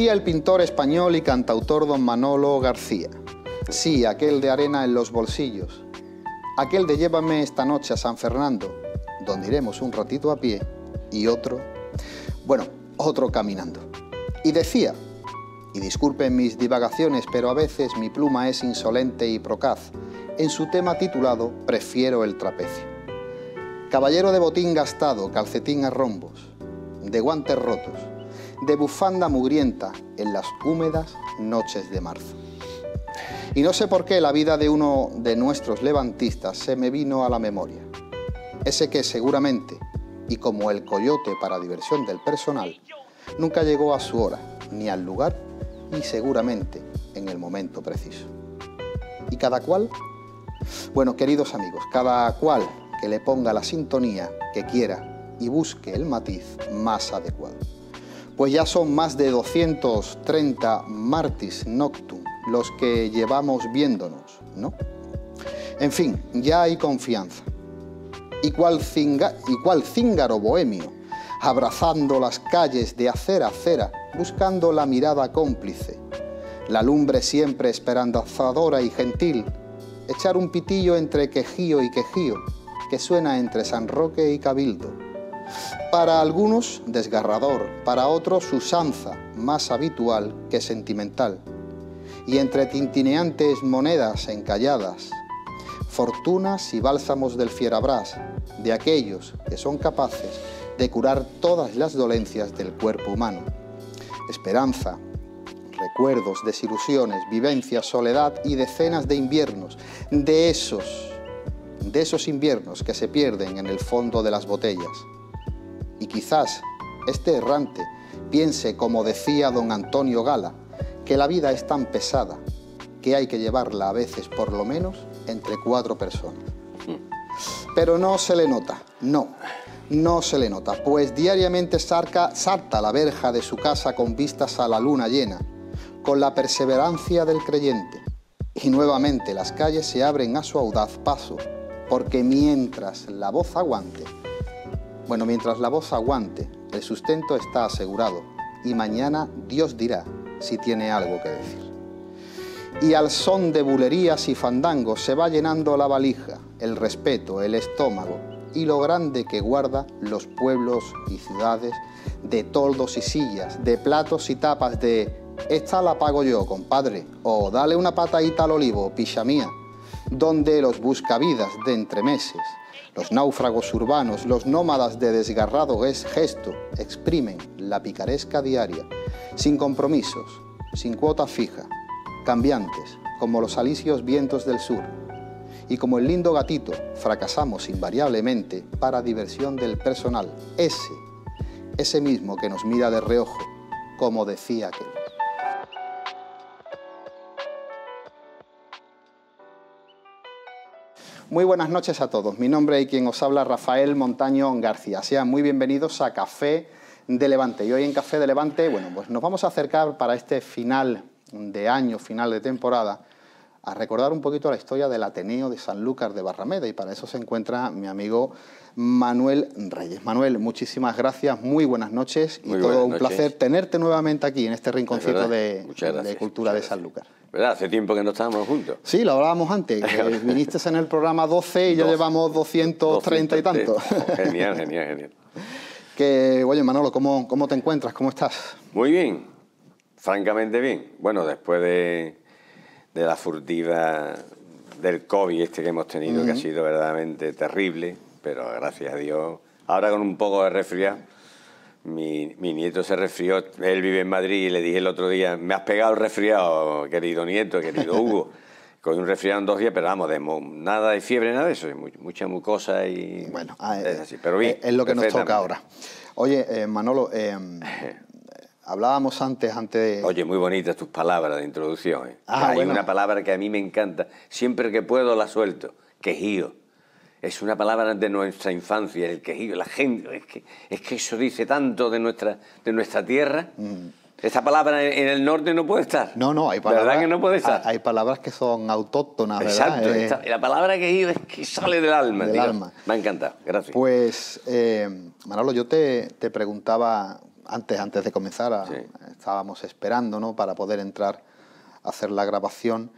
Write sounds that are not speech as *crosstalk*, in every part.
Decía el pintor español y cantautor don Manolo García. Sí, aquel de arena en los bolsillos. Aquel de llévame esta noche a San Fernando, donde iremos un ratito a pie y otro, bueno, otro caminando. Y decía, y disculpen mis divagaciones, pero a veces mi pluma es insolente y procaz, en su tema titulado Prefiero el trapecio. Caballero de botín gastado, calcetín a rombos, de guantes rotos, de bufanda mugrienta en las húmedas noches de marzo. Y no sé por qué la vida de uno de nuestros levantistas se me vino a la memoria. Ese que seguramente, y como el coyote para diversión del personal, nunca llegó a su hora, ni al lugar, ni seguramente en el momento preciso. ¿Y cada cual? Bueno, queridos amigos, cada cual que le ponga la sintonía que quiera y busque el matiz más adecuado pues ya son más de 230 martis noctum los que llevamos viéndonos, ¿no? En fin, ya hay confianza. Y cual, cíngaro bohemio, abrazando las calles de acera a acera, buscando la mirada cómplice, la lumbre siempre esperanzadora y gentil, echar un pitillo entre quejío y quejío, que suena entre San Roque y Cabildo para algunos desgarrador, para otros usanza, más habitual que sentimental. Y entre tintineantes monedas encalladas, fortunas y bálsamos del fierabrás, de aquellos que son capaces de curar todas las dolencias del cuerpo humano. Esperanza, recuerdos, desilusiones, vivencia, soledad y decenas de inviernos, de esos, de esos inviernos que se pierden en el fondo de las botellas. Y quizás este errante piense, como decía don Antonio Gala, que la vida es tan pesada que hay que llevarla a veces por lo menos entre cuatro personas. Pero no se le nota, no, no se le nota, pues diariamente sarca, salta la verja de su casa con vistas a la luna llena, con la perseverancia del creyente. Y nuevamente las calles se abren a su audaz paso, porque mientras la voz aguante, bueno, mientras la voz aguante, el sustento está asegurado y mañana Dios dirá si tiene algo que decir. Y al son de bulerías y fandangos se va llenando la valija, el respeto, el estómago y lo grande que guarda los pueblos y ciudades de toldos y sillas, de platos y tapas de esta la pago yo, compadre, o dale una patadita al olivo, picha mía, donde los busca vidas de entre meses... Los náufragos urbanos, los nómadas de desgarrado es gesto, exprimen la picaresca diaria, sin compromisos, sin cuota fija, cambiantes, como los alisios vientos del sur. Y como el lindo gatito, fracasamos invariablemente para diversión del personal, ese, ese mismo que nos mira de reojo, como decía aquel. Muy buenas noches a todos. Mi nombre y quien os habla Rafael Montaño García. Sean muy bienvenidos a Café de Levante. Y hoy en Café de Levante, bueno, pues nos vamos a acercar para este final de año, final de temporada, a recordar un poquito la historia del Ateneo de San Lúcar de Barrameda. Y para eso se encuentra mi amigo Manuel Reyes. Manuel, muchísimas gracias, muy buenas noches y todo un placer tenerte nuevamente aquí en este rinconcito de, de, Cultura de Sanlúcar. ¿Verdad? Hace tiempo que no estábamos juntos. Sí, lo hablábamos antes. *laughs* viniste en el programa 12 y ya llevamos 230 y tantos. *laughs* genial, genial, genial. Que, oye, Manolo, ¿cómo, te encuentras? ¿Cómo estás? Muy bien, francamente bien. Bueno, después de, la furtiva del COVID este que hemos tenido, que ha sido verdaderamente terrible, pero gracias a Dios. Ahora con un poco de resfriado, mi, nieto se resfrió, él vive en Madrid y le dije el otro día, me has pegado el resfriado, querido nieto, querido Hugo. *laughs* con un resfriado en dos días, pero vamos, de nada de fiebre, nada de eso, mucha mucosa y... Bueno, ah, es eh, así, pero bien, eh, es lo que nos toca ahora. Oye, eh, Manolo, *laughs* hablábamos antes, antes de... Oye, muy bonitas tus palabras de introducción. Ah, Hay una palabra que a mí me encanta, siempre que puedo la suelto, quejío es una palabra de nuestra infancia, el quejido, la gente, es que, es que eso dice tanto de nuestra, de nuestra tierra. Mm. Esa Esta palabra en el norte no puede estar. No, no, hay palabras. que no puede estar? Hay palabras que son autóctonas, Exacto, ¿verdad? Exacto. Eh, la palabra que es que sale del alma. Del alma. Me ha gracias. Pues, eh, Manolo, yo te, te, preguntaba antes, antes de comenzar, estábamos esperando, ¿no? Para poder entrar a hacer la grabación.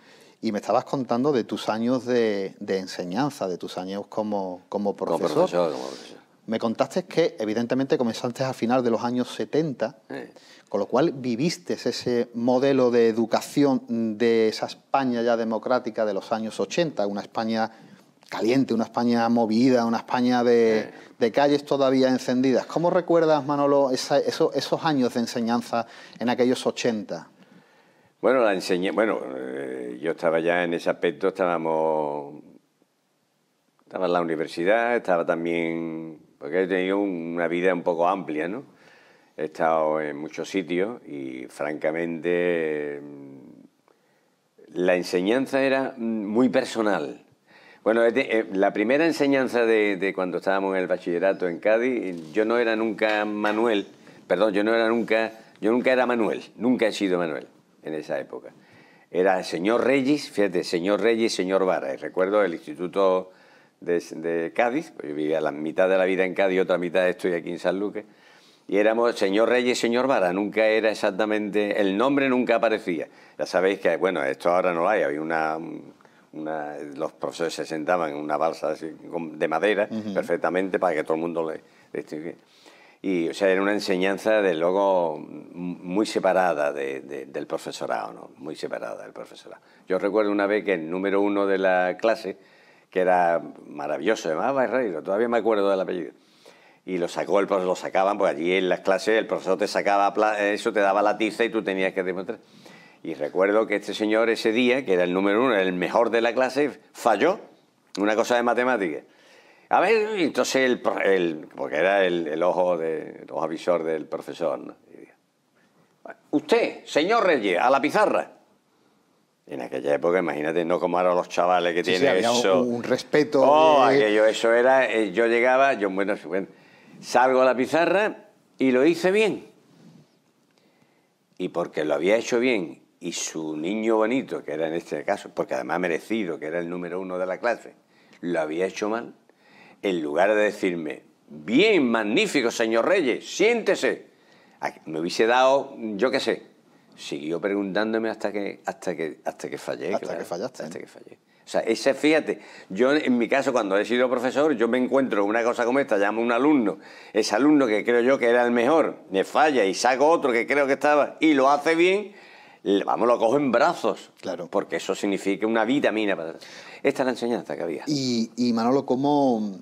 Y me estabas contando de tus años de, enseñanza, de tus años como, profesor. Me contaste que, evidentemente, comenzaste a final de los años 70, con lo cual viviste ese modelo de educación de esa España ya democrática de los años 80, una España caliente, una España movida, una España de, calles todavía encendidas. ¿Cómo recuerdas, Manolo, esos, esos años de enseñanza en aquellos 80? Bueno, la enseñé, bueno, eh, yo estaba ya en ese aspecto, estábamos, estaba en la universidad, estaba también, porque he tenido una vida un poco amplia, ¿no? He estado en muchos sitios y francamente mm, la enseñanza era mm, muy personal. Bueno, eh, la primera enseñanza de, de, cuando estábamos en el bachillerato en Cádiz, yo no era nunca Manuel, perdón, yo no era nunca, yo nunca era Manuel, nunca he sido Manuel en esa época. Era el señor Reyes, fíjate, señor Reyes, señor y Recuerdo el Instituto de, Cádiz, pues yo vivía la mitad de la vida en Cádiz, otra mitad estoy aquí en San Luque. y éramos señor Reyes, señor Vara, nunca era exactamente, el nombre nunca aparecía. Ya sabéis que, bueno, esto ahora no lo hay, había una, los profesores se sentaban en una balsa de madera, perfectamente, para que todo el mundo le, distinguiera. Y, o sea, era una enseñanza, de luego, muy separada del profesorado, ¿no? Muy separada del profesorado. Yo recuerdo una vez que el número uno de la clase, que era maravilloso, además, Barreiro, todavía me acuerdo del apellido, y lo sacó, el sacaban, porque allí en las clases el profesor te sacaba eso, te daba la tiza y tú tenías que demostrar. Y recuerdo que este señor ese día, que era el número uno, el mejor de la clase, falló una cosa de matemáticas. A ver, entonces el, porque era el, ojo de los avisor del profesor. Usted, señor Reyes, a la pizarra. En aquella época, imagínate, no como ahora los chavales que tienen sí, Un, respeto. Oh, eh. eso era. Eh, yo llegaba, yo, bueno, salgo a la pizarra y lo hice bien. Y porque lo había hecho bien y su niño bonito, que era en este caso, porque además merecido, que era el número uno de la clase, lo había hecho mal, en lugar de decirme, bien, magnífico, señor Reyes, siéntese, me hubiese dado, yo qué sé, siguió preguntándome hasta que, hasta que, hasta que fallé. Hasta que fallaste. Hasta ¿eh? que fallé. O sea, ese, fíjate, yo en mi caso cuando he sido profesor, yo me encuentro una cosa como esta, llamo a un alumno, ese alumno que creo yo que era el mejor, me falla y saco otro que creo que estaba y lo hace bien, vamos, lo cojo en brazos. Claro. Porque eso significa una vitamina para... Esta es la enseñanza que había. Y, y Manolo, ¿cómo,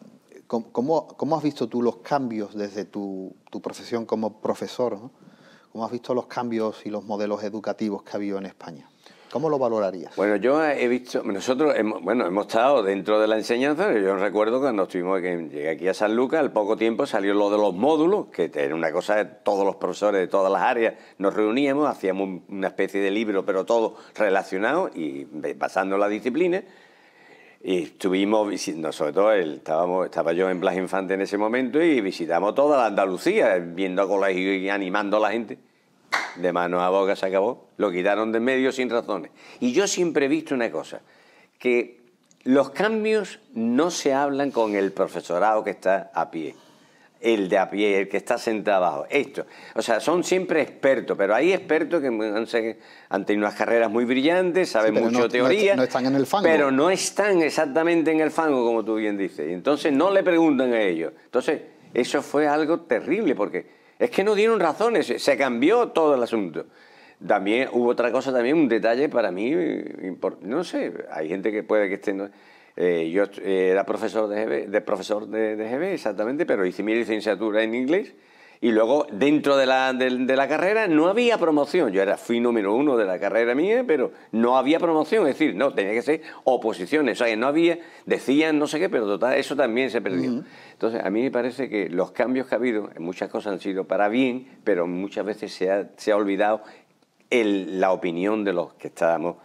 ¿Cómo, ¿Cómo, has visto tú los cambios desde tu, tu profesión como profesor? ¿Cómo has visto los cambios y los modelos educativos que ha habido en España? ¿Cómo lo valorarías? Bueno, yo he visto, nosotros hemos, bueno, hemos estado dentro de la enseñanza, yo recuerdo cuando estuvimos, llegué aquí a San Lucas, al poco tiempo salió lo de los módulos, que era una cosa, de todos los profesores de todas las áreas nos reuníamos, hacíamos una especie de libro, pero todo relacionado y basando en la disciplina, y estuvimos, sobre todo estaba yo en Blas Infante en ese momento y visitamos toda la Andalucía, viendo colegios y animando a la gente. De mano a boca se acabó, lo quitaron de medio sin razones. Y yo siempre he visto una cosa, que los cambios no se hablan con el profesorado que está a pie el de a pie, el que está sentado abajo. Esto. O sea, son siempre expertos, pero hay expertos que han, tenido unas carreras muy brillantes, saben mucho teoría. No, están en el fango. Pero no están exactamente en el fango, como tú bien dices. entonces no le preguntan a ellos. Entonces, eso fue algo terrible, porque es que no dieron razones, se cambió todo el asunto. También hubo otra cosa, también un detalle para mí, no sé, hay gente que puede que esté... Eh, yo eh, era profesor de GB, de profesor de, GB, exactamente, pero hice mi licenciatura en inglés y luego dentro de la, de, la, carrera no había promoción. Yo era, fui número uno de la carrera mía, pero no había promoción. Es decir, no, tenía que ser oposiciones. O sea, no había, decían no sé qué, pero total, eso también se perdió. Entonces, a mí me parece que los cambios que ha habido, muchas cosas han sido para bien, pero muchas veces se ha, se ha olvidado la opinión de los que estábamos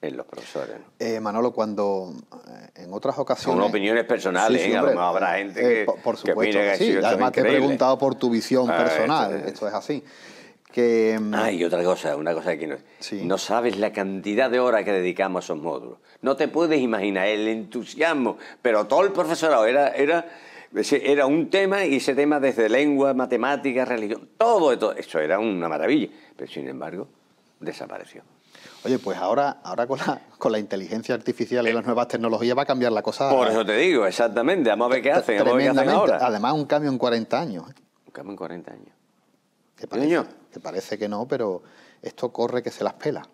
en los profesores. Eh, Manolo, cuando eh, en otras ocasiones... Son opiniones personales, sí, ¿eh? habrá gente que... por, supuesto, Además te he preguntado por tu visión ah, personal, esto, es así. Que, em, otra cosa, una cosa que no, sabes la cantidad de horas que dedicamos a esos módulos. No te puedes imaginar el entusiasmo, pero todo el profesorado era, era, era un tema y ese tema desde lengua, matemáticas, religión, todo, esto era una maravilla. Pero sin embargo, desapareció. Oye, pues ahora, ahora con, la, inteligencia artificial y las nuevas tecnologías va a cambiar la cosa. Por eso te digo, exactamente. Vamos a ver qué hacen. Además, un cambio en 40 años. Un cambio en 40 años. Te parece, que parece que no, pero esto corre que se las pela.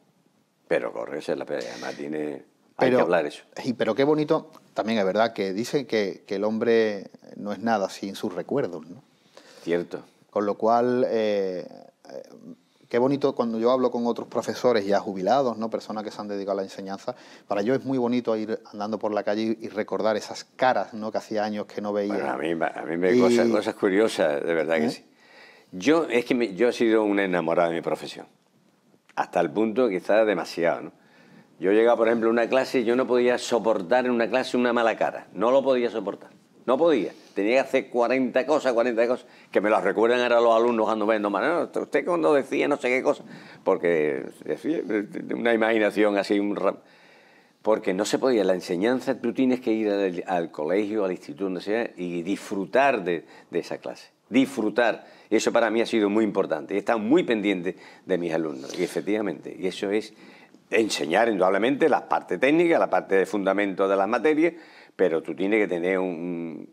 Pero corre que se las pela. Además, tiene. Hay que hablar eso. Y, pero qué bonito, también es verdad, que dicen que, el hombre no es nada sin sus recuerdos. ¿no? Cierto. Con lo cual, eh, eh, Qué bonito cuando yo hablo con otros profesores ya jubilados, ¿no? personas que se han dedicado a la enseñanza, para yo es muy bonito ir andando por la calle y recordar esas caras ¿no? que hacía años que no veía. a mí, me cosas, curiosas, de verdad que ¿Eh? sí. Yo, es que yo he sido un enamorado de mi profesión, hasta el punto que estaba demasiado. Yo llegaba, por ejemplo, a una clase y yo no podía soportar en una clase una mala cara, no lo podía soportar. No podía. Tenía que hacer 40 cosas, 40 cosas, que me las recuerdan ahora los alumnos ando viendo. usted cuando decía no sé qué cosa, porque una imaginación así, porque no se podía. La enseñanza, tú tienes que ir al, colegio, al instituto, donde y disfrutar de, esa clase disfrutar. eso para mí ha sido muy importante. He estado muy pendiente de mis alumnos. Y efectivamente, y eso es enseñar indudablemente la parte técnica, la parte de fundamento de las materias, pero tú tienes que tener un...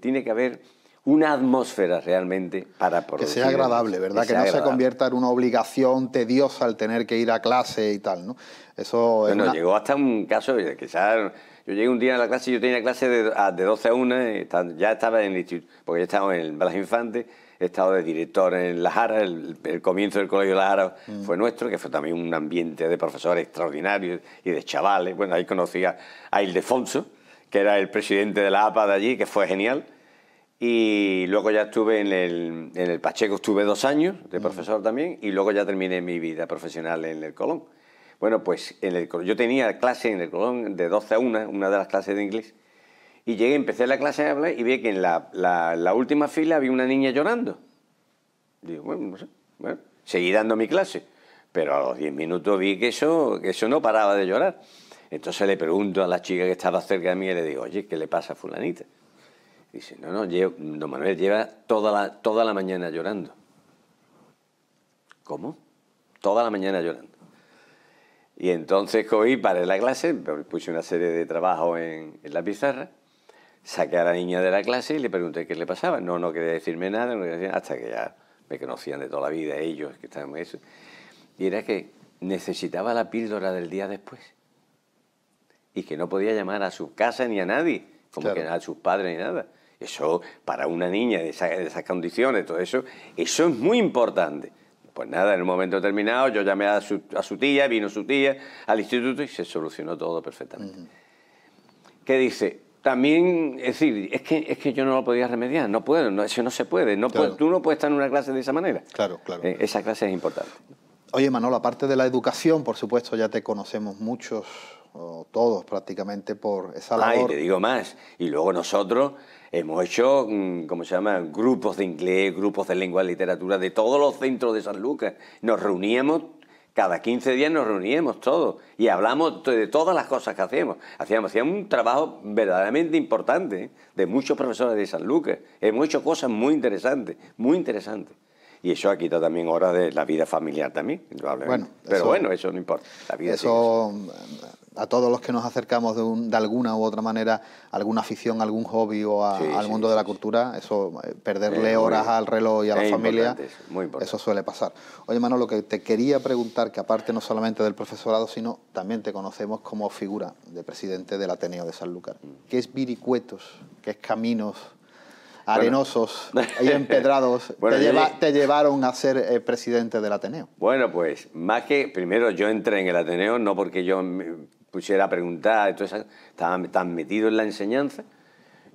tiene que haber una atmósfera realmente para Que sea agradable, ¿verdad? Que, no se convierta en una obligación tediosa al tener que ir a clase y tal, ¿no? Eso Bueno, llegó hasta un caso, quizás yo llegué un día a la clase, yo tenía clase de, de 12 a 1, ya estaba en el instituto, porque ya estaba en Balas Infantes, he estado de director en La Jara, el, comienzo del Colegio La Jara mm. fue nuestro, que fue también un ambiente de profesores extraordinarios y de chavales. Bueno, ahí conocía a, a Ildefonso, que era el presidente de la APA de allí, que fue genial. Y luego ya estuve en el, Pacheco, estuve dos años de profesor también, y luego ya terminé mi vida profesional en el Colón. Bueno, pues en el, yo tenía clase en el Colón de 12 a 1, una de las clases de inglés, y llegué, empecé la clase de hablar y vi que en la, última fila había una niña llorando. Digo, bueno, no sé, bueno, seguí dando mi clase, pero a los 10 minutos vi que eso, que eso no paraba de llorar. Entonces le pregunto a la chica que estaba cerca de mí y le digo, oye, ¿qué le pasa a fulanita? Dice, no, no, don Manuel lleva toda la, toda la mañana llorando. ¿Cómo? Toda la mañana llorando. Y entonces cogí, paré la clase, puse una serie de trabajo en, la pizarra, saqué a la niña de la clase y le pregunté qué le pasaba. No, no quería decirme nada, hasta que ya me conocían de toda la vida ellos que estaban eso. Y era que necesitaba la píldora del día después y que no podía llamar a su casa ni a nadie, como que a sus padres ni nada. Eso, para una niña de, esas condiciones, todo eso, eso es muy importante. Pues nada, en un momento determinado yo llamé a su, tía, vino su tía al instituto y se solucionó todo perfectamente. ¿Qué dice? También, es decir, es que, es que yo no lo podía remediar, no puedo, eso no se puede, no tú no puedes estar en una clase de esa manera. Claro, claro. Eh, esa clase es importante. Oye, Manolo, aparte de la educación, por supuesto, ya te conocemos muchos todos prácticamente por esa labor. Ah, y te digo más, y luego nosotros hemos hecho, mm, ¿cómo se llama?, grupos de inglés, grupos de lengua, literatura, de todos los centros de San Lucas. Nos reuníamos cada 15 días nos reuníamos todos y hablamos de todas las cosas que hacíamos. Hacíamos, hacíamos un trabajo verdaderamente importante ¿eh? de muchos profesores de San Lucas. Hemos hecho cosas muy interesantes, muy interesantes y eso ha quitado también horas de la vida familiar también, Bueno, Pero bueno, eso no importa. eso, a todos los que nos acercamos de, alguna u otra manera alguna afición, algún hobby o al mundo de la cultura, eso eh, perderle horas al reloj y a la familia, eso, suele pasar. Oye, Manolo, que te quería preguntar que aparte no solamente del profesorado, sino también te conocemos como figura de presidente del Ateneo de San Sanlúcar. Mm. ¿Qué es Viricuetos? ¿Qué es Caminos? arenosos y empedrados *laughs* te, llevaron a ser eh, presidente del Ateneo? Bueno, pues más que primero yo entré en el Ateneo, no porque yo me pusiera a preguntar, estaba tan metido en la enseñanza,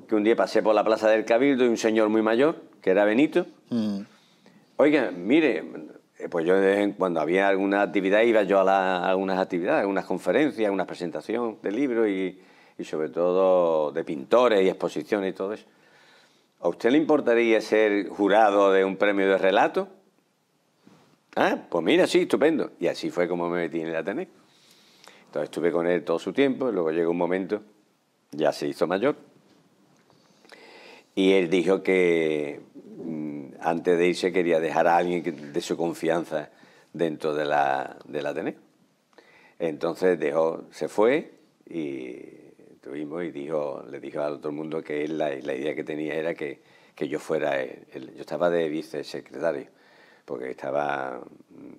que un día pasé por la Plaza del Cabildo y un señor muy mayor, que era Benito, mm. oiga, mire, eh, pues yo cuando había alguna actividad iba yo a, algunas actividades, algunas conferencias, unas presentaciones de libros y sobre todo de pintores y exposiciones y todo eso. ¿A usted le importaría ser jurado de un premio de relato? Ah, pues mira, sí, estupendo. Y así fue como me metí en el Ateneo. Entonces estuve con él todo su tiempo, luego llegó un momento, ya se hizo mayor, y él dijo que mm, antes de irse quería dejar a alguien de su confianza dentro de la, del Ateneo. Entonces dejó, se fue y y dijo, le dijo a todo el mundo que la, idea que tenía era que, que yo fuera él, Yo estaba de vicesecretario, porque estaba,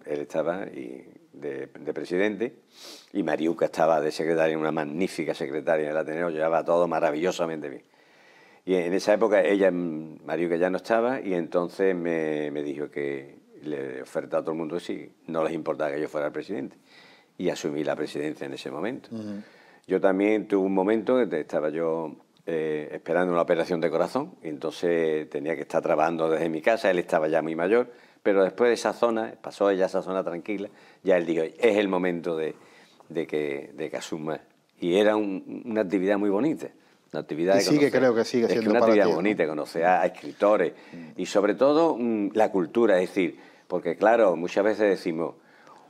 él estaba y de, presidente y Mariuca estaba de secretaria, una magnífica secretaria en el Ateneo, llevaba todo maravillosamente bien. Y en esa época ella, Mariuca ya no estaba y entonces me, me dijo que le oferta a todo el mundo que sí, no les importaba que yo fuera el presidente y asumí la presidencia en ese momento. Yo también tuve un momento que estaba yo eh, esperando una operación de corazón, y entonces tenía que estar trabajando desde mi casa, él estaba ya muy mayor, pero después de esa zona, pasó ya esa zona tranquila, ya él dijo, es el momento de, que, asuma. Y era una actividad muy bonita. Una actividad sigue creo que sigue siendo una actividad bonita, conocer a, escritores y sobre todo mm, la cultura, es decir, porque claro, muchas veces decimos,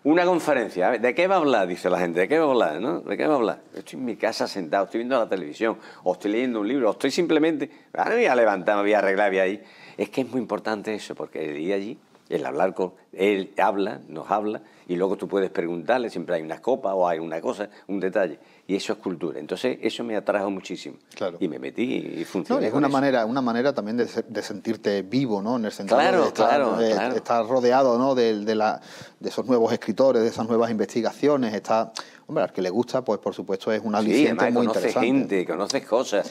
una conferencia. ¿De qué va a hablar? Dice la gente. ¿De qué va a hablar? ¿no? ¿De qué va a hablar? Estoy en mi casa sentado, estoy viendo la televisión, o estoy leyendo un libro, o estoy simplemente. Ah, me voy a levantar, me voy a arreglar, voy a ir. Es que es muy importante eso, porque el ir allí, el hablar con. Él habla, nos habla, y luego tú puedes preguntarle, siempre hay una copa o hay una cosa, un detalle y eso es cultura. Entonces, eso me atrajo muchísimo. Claro. Y me metí y funcionó. es una manera, una manera también de, sentirte vivo, ¿no? En el sentido claro, de, estar, claro, eh, rodeado, ¿no? De, la, de esos nuevos escritores, de esas nuevas investigaciones, está... Hombre, al que le gusta, pues por supuesto es una aliciente sí, muy conoces interesante. gente, conoces cosas.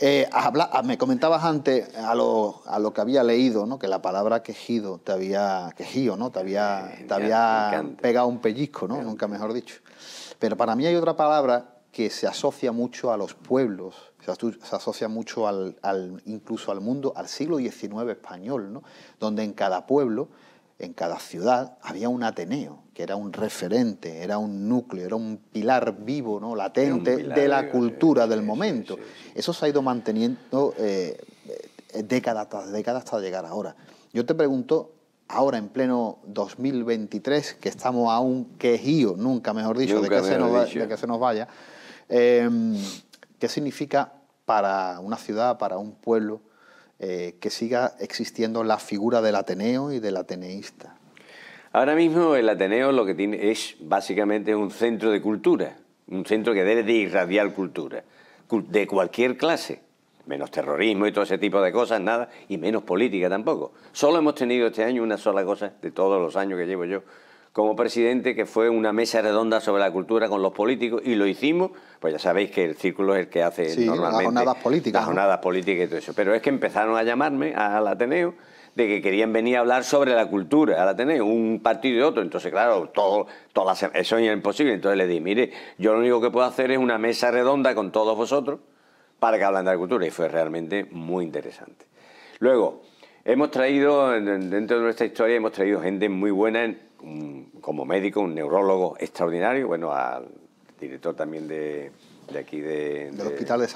Eh, ah, me comentabas antes a lo, a lo que había leído, ¿no? que la palabra quejido te había, quejío, ¿no? te había, eh, te había pegado un pellizco, ¿no? nunca mejor dicho. Pero para mí hay otra palabra que se asocia mucho a los pueblos, se asocia mucho al, incluso al mundo, al siglo XIX español, ¿no? donde en cada pueblo, en cada ciudad, había un Ateneo, que era un referente, era un núcleo, era un pilar vivo, ¿no? latente de la cultura del momento. Eso se ha ido manteniendo eh, décadas tras hasta llegar ahora. Yo te pregunto, ahora en pleno 2023, que estamos a un quejío, nunca mejor dicho, de, que se nos vaya, em, ¿qué significa para una ciudad, para un pueblo, eh, que siga existiendo la figura del Ateneo y del ateneísta? Ahora mismo el Ateneo lo que tiene es básicamente un centro de cultura, un centro que debe de irradiar cultura, de cualquier clase menos terrorismo y todo ese tipo de cosas, nada, y menos política tampoco. Solo hemos tenido este año una sola cosa de todos los años que llevo yo como presidente, que fue una mesa redonda sobre la cultura con los políticos, y lo hicimos, pues ya sabéis que el círculo es el que hace normalmente... las jornadas políticas. políticas y todo eso. Pero es que empezaron a llamarme al Ateneo de que querían venir a hablar sobre la cultura al Ateneo, un partido y otro. Entonces, claro, todo, todas eso es imposible. Entonces le dije, mire, yo lo único que puedo hacer es una mesa redonda con todos vosotros, para que hablan de agricultura y fue realmente muy interesante. Luego, hemos traído, dentro de nuestra historia, hemos traído gente muy buena como médico, un neurólogo extraordinario, bueno, al director también de, aquí de, del Hospital de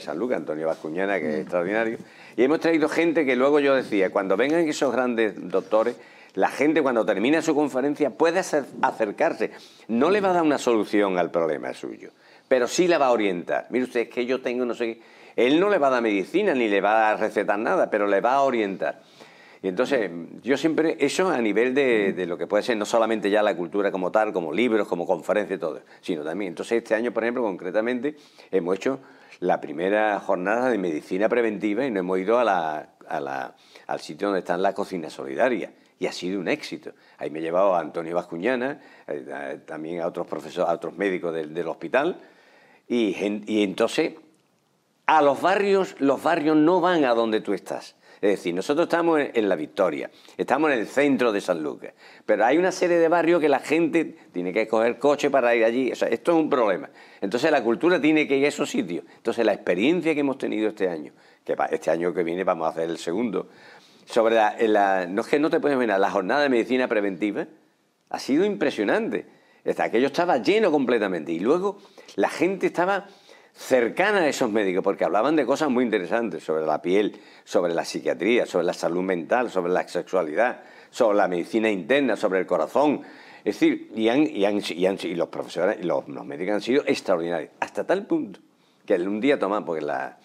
San Lucas. Antonio Vascuñana, que es mm. extraordinario. Y hemos traído gente que luego yo decía, cuando vengan esos grandes doctores, la gente cuando termina su conferencia puede acercarse. No le va a dar una solución al problema suyo, pero sí la va a orientar. Mire usted, es que yo tengo no sé qué. Él no le va a dar medicina ni le va a recetar nada, pero le va a orientar. Y entonces, yo siempre, eso a nivel de, lo que puede ser no solamente ya la cultura como tal, como libros, como conferencias y todo, sino también. Entonces, este año, por ejemplo, concretamente, hemos hecho la primera jornada de medicina preventiva y nos hemos ido a la, al sitio donde están las cocinas solidarias. Y ha sido un éxito. Ahí me he llevado a Antonio Vascuñana, eh, también a otros profesores, a otros médicos del hospital, y, entonces, a los barrios, los barrios no van a donde tú estás. Es decir, nosotros estamos en, La Victoria, estamos en el centro de San Lucas, pero hay una serie de barrios que la gente tiene que coger coche para ir allí. O sea, esto es un problema. Entonces la cultura tiene que ir a esos sitios. Entonces la experiencia que hemos tenido este año, que este año que viene vamos a hacer el segundo, sobre la, no es que no te puedes a la jornada de medicina preventiva ha sido impresionante. Aquello estaba lleno completamente. Y luego la gente estaba cercana a esos médicos, porque hablaban de cosas muy interesantes sobre la piel, sobre la psiquiatría, sobre la salud mental, sobre la sexualidad, sobre la medicina interna, sobre el corazón. Es decir, y, los profesores, y los, médicos han sido extraordinarios, hasta tal punto que un día tomamos, porque la,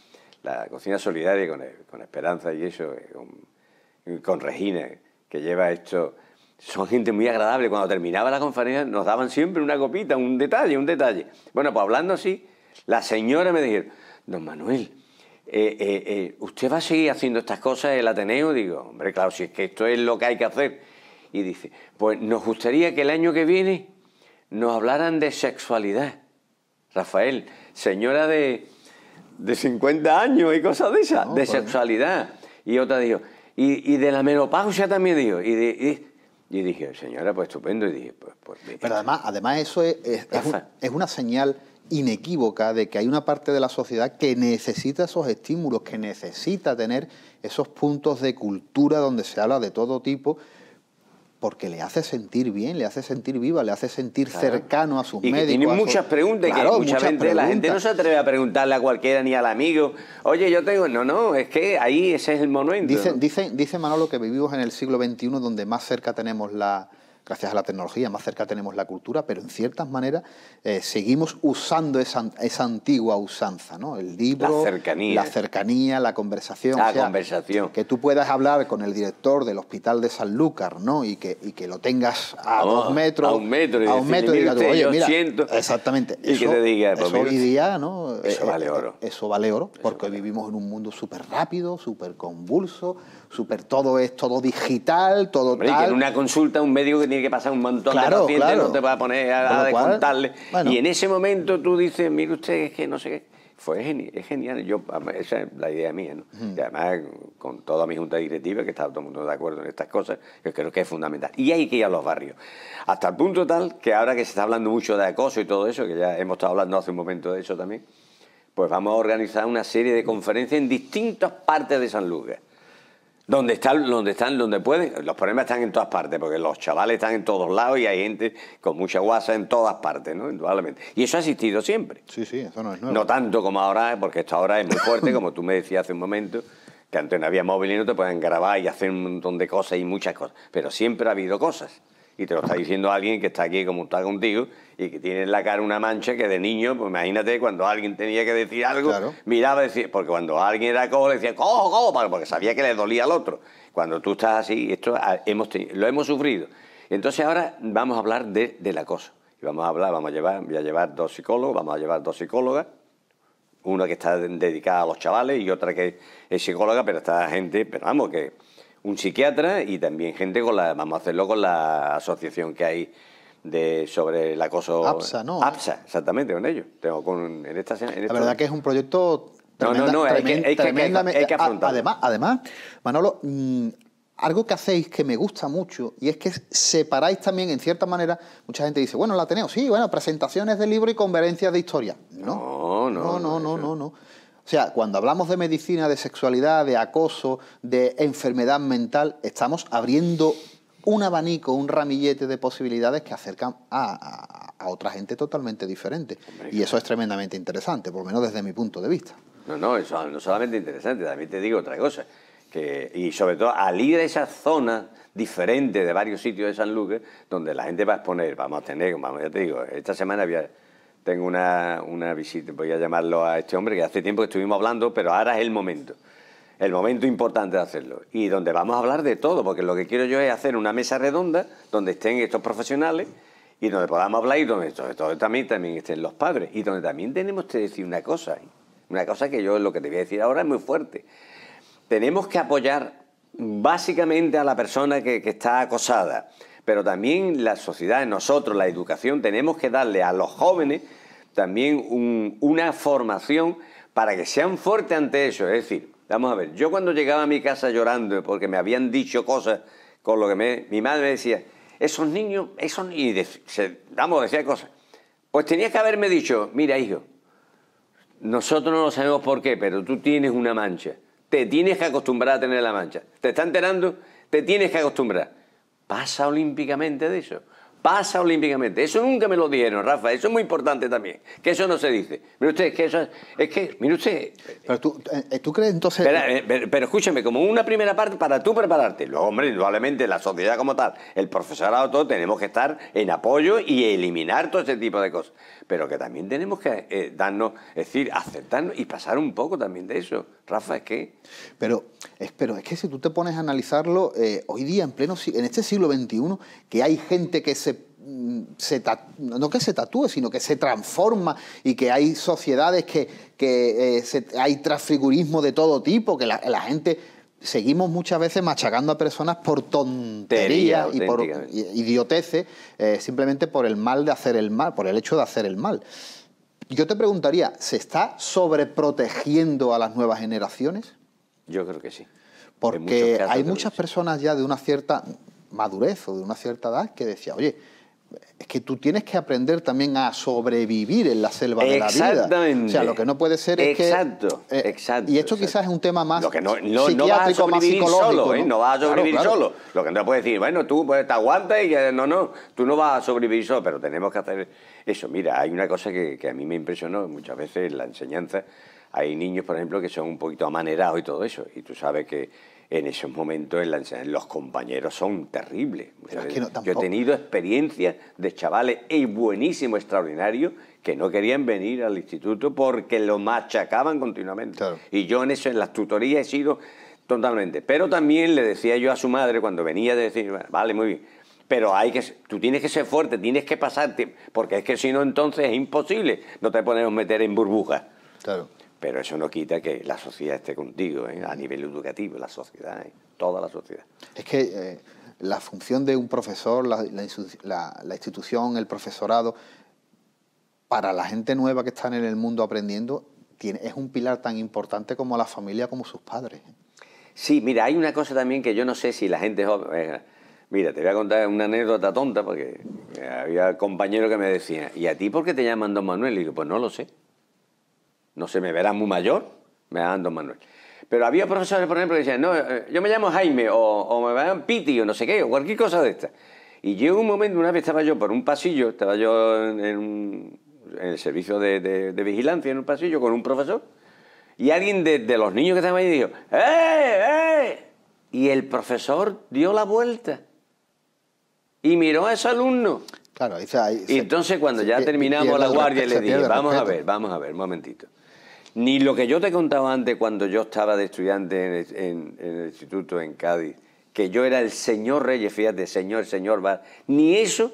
cocina solidaria con, Esperanza y eso, eh, con, con Regina, que lleva esto son gente muy agradable. Cuando terminaba la conferencia nos daban siempre una copita, un detalle, un detalle. Bueno, pues hablando así, la señora me dijo, don Manuel, eh, eh, eh, ¿usted va a seguir haciendo estas cosas en el Ateneo? Digo, hombre, claro, si es que esto es lo que hay que hacer. Y dice, pues nos gustaría que el año que viene nos hablaran de sexualidad. Rafael, señora de, 50 años y cosas de esas, de pues. sexualidad. Y otra dijo, y, de la menopausia también dijo. Y, de, y dije, señora, pues estupendo. Y dije, pues, pues Pero además, además eso es, es, una señal inequívoca de que hay una parte de la sociedad que necesita esos estímulos, que necesita tener esos puntos de cultura donde se habla de todo tipo porque le hace sentir bien, le hace sentir viva, le hace sentir cercano a sus y Tiene muchas preguntas, que la gente no se atreve a preguntarle a cualquiera ni al amigo, oye, yo tengo, no, no, es que ahí ese es el momento. dice, dice Manolo que vivimos en el siglo XXI donde más cerca tenemos la, gracias a la tecnología, más cerca tenemos la cultura, pero en ciertas maneras eh, seguimos usando esa, antigua usanza, ¿no? El libro, la cercanía, la, cercanía, la conversación. La conversación. Que tú puedas hablar con el director del hospital de San Sanlúcar, ¿no? Y que, que lo tengas a oh, dos metros. A un metro. a un metro y digas, oye, mira, Exactamente. Y que te diga, pues eso hoy día, ¿no? Eso vale oro. Eso vale oro, porque vivimos en un mundo súper rápido, súper convulso, súper todo es todo digital, todo Y en una consulta un médico que tiene que pasar un montón de pacientes, no te va a poner a, Y en ese momento tú dices, mire usted, es que no sé qué. Fue genial, es genial, yo, esa es la idea mía. Y además, con toda mi junta directiva, que está todo el mundo de acuerdo en estas cosas, yo creo que es fundamental. Y hay que ir a los barrios. Hasta el punto tal que ahora que se está hablando mucho de acoso y todo eso, que ya hemos estado hablando hace un momento de eso también, pues vamos a organizar una serie de conferencias en distintas partes de San Lucas donde están, donde están, donde pueden. Los problemas están en todas partes, porque los chavales están en todos lados y hay gente con mucha guasa en todas partes, ¿no? Indudablemente. Y eso ha existido siempre. Sí, sí, eso no es nuevo. No tanto como ahora, porque esto ahora es muy fuerte, *coughs* como tú me decías hace un momento, que antes no había móvil y no te pueden grabar y hacer un montón de cosas y muchas cosas. Pero siempre ha habido cosas y te lo está diciendo alguien que está aquí como está contigo y que tiene en la cara una mancha que de niño, pues imagínate cuando alguien tenía que decir algo, miraba y decía, porque cuando alguien era cojo le decía, cojo, cojo, porque sabía que le dolía al otro. Cuando tú estás así, esto hemos lo hemos sufrido. Entonces ahora vamos a hablar de, la cosa. vamos a hablar, vamos a llevar, voy a llevar dos psicólogos, vamos a llevar dos psicólogas, una que está dedicada a los chavales y otra que es psicóloga, pero esta gente, pero vamos, que un psiquiatra y también gente con la, vamos a hacerlo con la asociación que hay de, sobre el acoso. APSA, ¿no? APSA, exactamente, con ellos. Tengo con, la verdad que es un proyecto no, no, no, hay, que, hay, Además, además, Manolo, mm, algo que hacéis que me gusta mucho y es que separáis también, en cierta manera, mucha gente dice, bueno, la tenemos sí, bueno, presentaciones de libro y conferencias de historia. no, no, no, no. no, no. O sea, cuando hablamos de medicina, de sexualidad, de acoso, de enfermedad mental, estamos abriendo un abanico, un ramillete de posibilidades que acercan a, otra gente totalmente diferente. y eso es tremendamente interesante, por lo menos desde mi punto de vista. No, no, eso no solamente interesante, también te digo otra cosa. y sobre todo al ir a esas zonas diferentes de varios sitios de San Lucas, donde la gente va a exponer, vamos a tener, vamos, ya te digo, esta semana había tengo una, visita, voy a llamarlo a este hombre, que hace tiempo que estuvimos hablando, pero ahora es el momento el momento importante de hacerlo. Y donde vamos a hablar de todo, porque lo que quiero yo es hacer una mesa redonda donde estén estos profesionales y donde podamos hablar y donde también, también estén los padres. Y donde también tenemos que decir una cosa, una cosa que yo lo que te voy a decir ahora es muy fuerte. Tenemos que apoyar básicamente a la persona que, que está acosada pero también la sociedad, nosotros, la educación, tenemos que darle a los jóvenes también una formación para que sean fuertes ante eso. Es decir, vamos a ver, yo cuando llegaba a mi casa llorando porque me habían dicho cosas con lo que mi madre decía, esos niños, esos y vamos, decía cosas. Pues tenías que haberme dicho, mira hijo, nosotros no lo sabemos por qué, pero tú tienes una mancha. Te tienes que acostumbrar a tener la mancha. ¿Te está enterando? Te tienes que acostumbrar. Pasa olímpicamente de eso. Pasa olímpicamente. Eso nunca me lo dieron, Rafa. Eso es muy importante también. Que eso no se dice. Mire usted, que eso es, que, mire usted. Pero tú, eh, ¿tú crees entonces. Eh, pero, escúchame, como una primera parte para tú prepararte. los hombres, indudablemente la sociedad como tal, el profesorado, todo, tenemos que estar en apoyo y eliminar todo ese tipo de cosas. Pero que también tenemos que eh, darnos, es decir, aceptarnos y pasar un poco también de eso. Rafa, es que. Pero Espero, pero es que si tú te pones a analizarlo, eh, hoy día, en, pleno, en este siglo XXI, que hay gente que se mm, no que se tatúe, sino que se transforma y que hay sociedades que, eh, hay transfigurismo de todo tipo, que la, gente seguimos muchas veces machacando a personas por tontería y por idioteces, eh, simplemente por el mal de hacer el mal, por el hecho de hacer el mal. Yo te preguntaría, ¿se está sobreprotegiendo a las nuevas generaciones? Yo creo que sí. Porque hay muchas personas ya de una cierta madurez o de una cierta edad que decía, oye, es que tú tienes que aprender también a sobrevivir en la selva de la vida. Exactamente. O sea, lo que no puede ser es exacto, eh, exacto, Y esto quizás es un tema más lo que no, no, no vas a sobrevivir solo, ¿eh? ¿no? vas a sobrevivir solo. Lo que no puedes decir, bueno, tú pues, te aguantas y no, no, tú no vas a sobrevivir solo, pero tenemos que hacer eso. Mira, hay una cosa que, que a mí me impresionó muchas veces en la enseñanza, hay niños, por ejemplo, que son un poquito amanerados y todo eso, y tú sabes que en esos momentos en los compañeros son terribles. Yo he tenido experiencias de chavales y buenísimo, extraordinario, que no querían venir al instituto porque lo machacaban continuamente. Y yo en eso, en las tutorías he sido totalmente. Pero también le decía yo a su madre cuando venía de decir, vale, muy bien, pero hay que, tú tienes que ser fuerte, tienes que pasarte, porque es que si no entonces es imposible, no te a meter en burbujas. Claro. Pero eso no quita que la sociedad esté contigo, eh, a nivel educativo, la sociedad, eh, toda la sociedad. Es que eh, la función de un profesor, la, institución, el profesorado, para la gente nueva que está en el mundo aprendiendo, es un pilar tan importante como la familia, como sus padres. Sí, mira, hay una cosa también que yo no sé si la gente joven... Mira, te voy a contar una anécdota tonta, porque había compañero que me decía, ¿y a ti por qué te llaman Don Manuel? Y yo, pues no lo sé. No se me verá muy mayor, me dan don Manuel. Pero había profesores, por ejemplo, que decían, no, eh, yo me llamo Jaime, o, me llaman Piti, o no sé qué, o cualquier cosa de esta. Y llegó un momento, una vez estaba yo por un pasillo, estaba yo en, el servicio de, vigilancia, en un pasillo, con un profesor, y alguien de, los niños que estaban ahí dijo, ¡eh, eh! Y el profesor dio la vuelta y miró a ese alumno. Claro, y entonces cuando ya terminamos la guardia, le dije, vamos a ver, vamos a ver, un momentito. Ni lo que yo te contaba antes cuando yo estaba de estudiante en, el instituto en Cádiz, que yo era el señor Reyes, fíjate, señor, señor Bar, ni eso,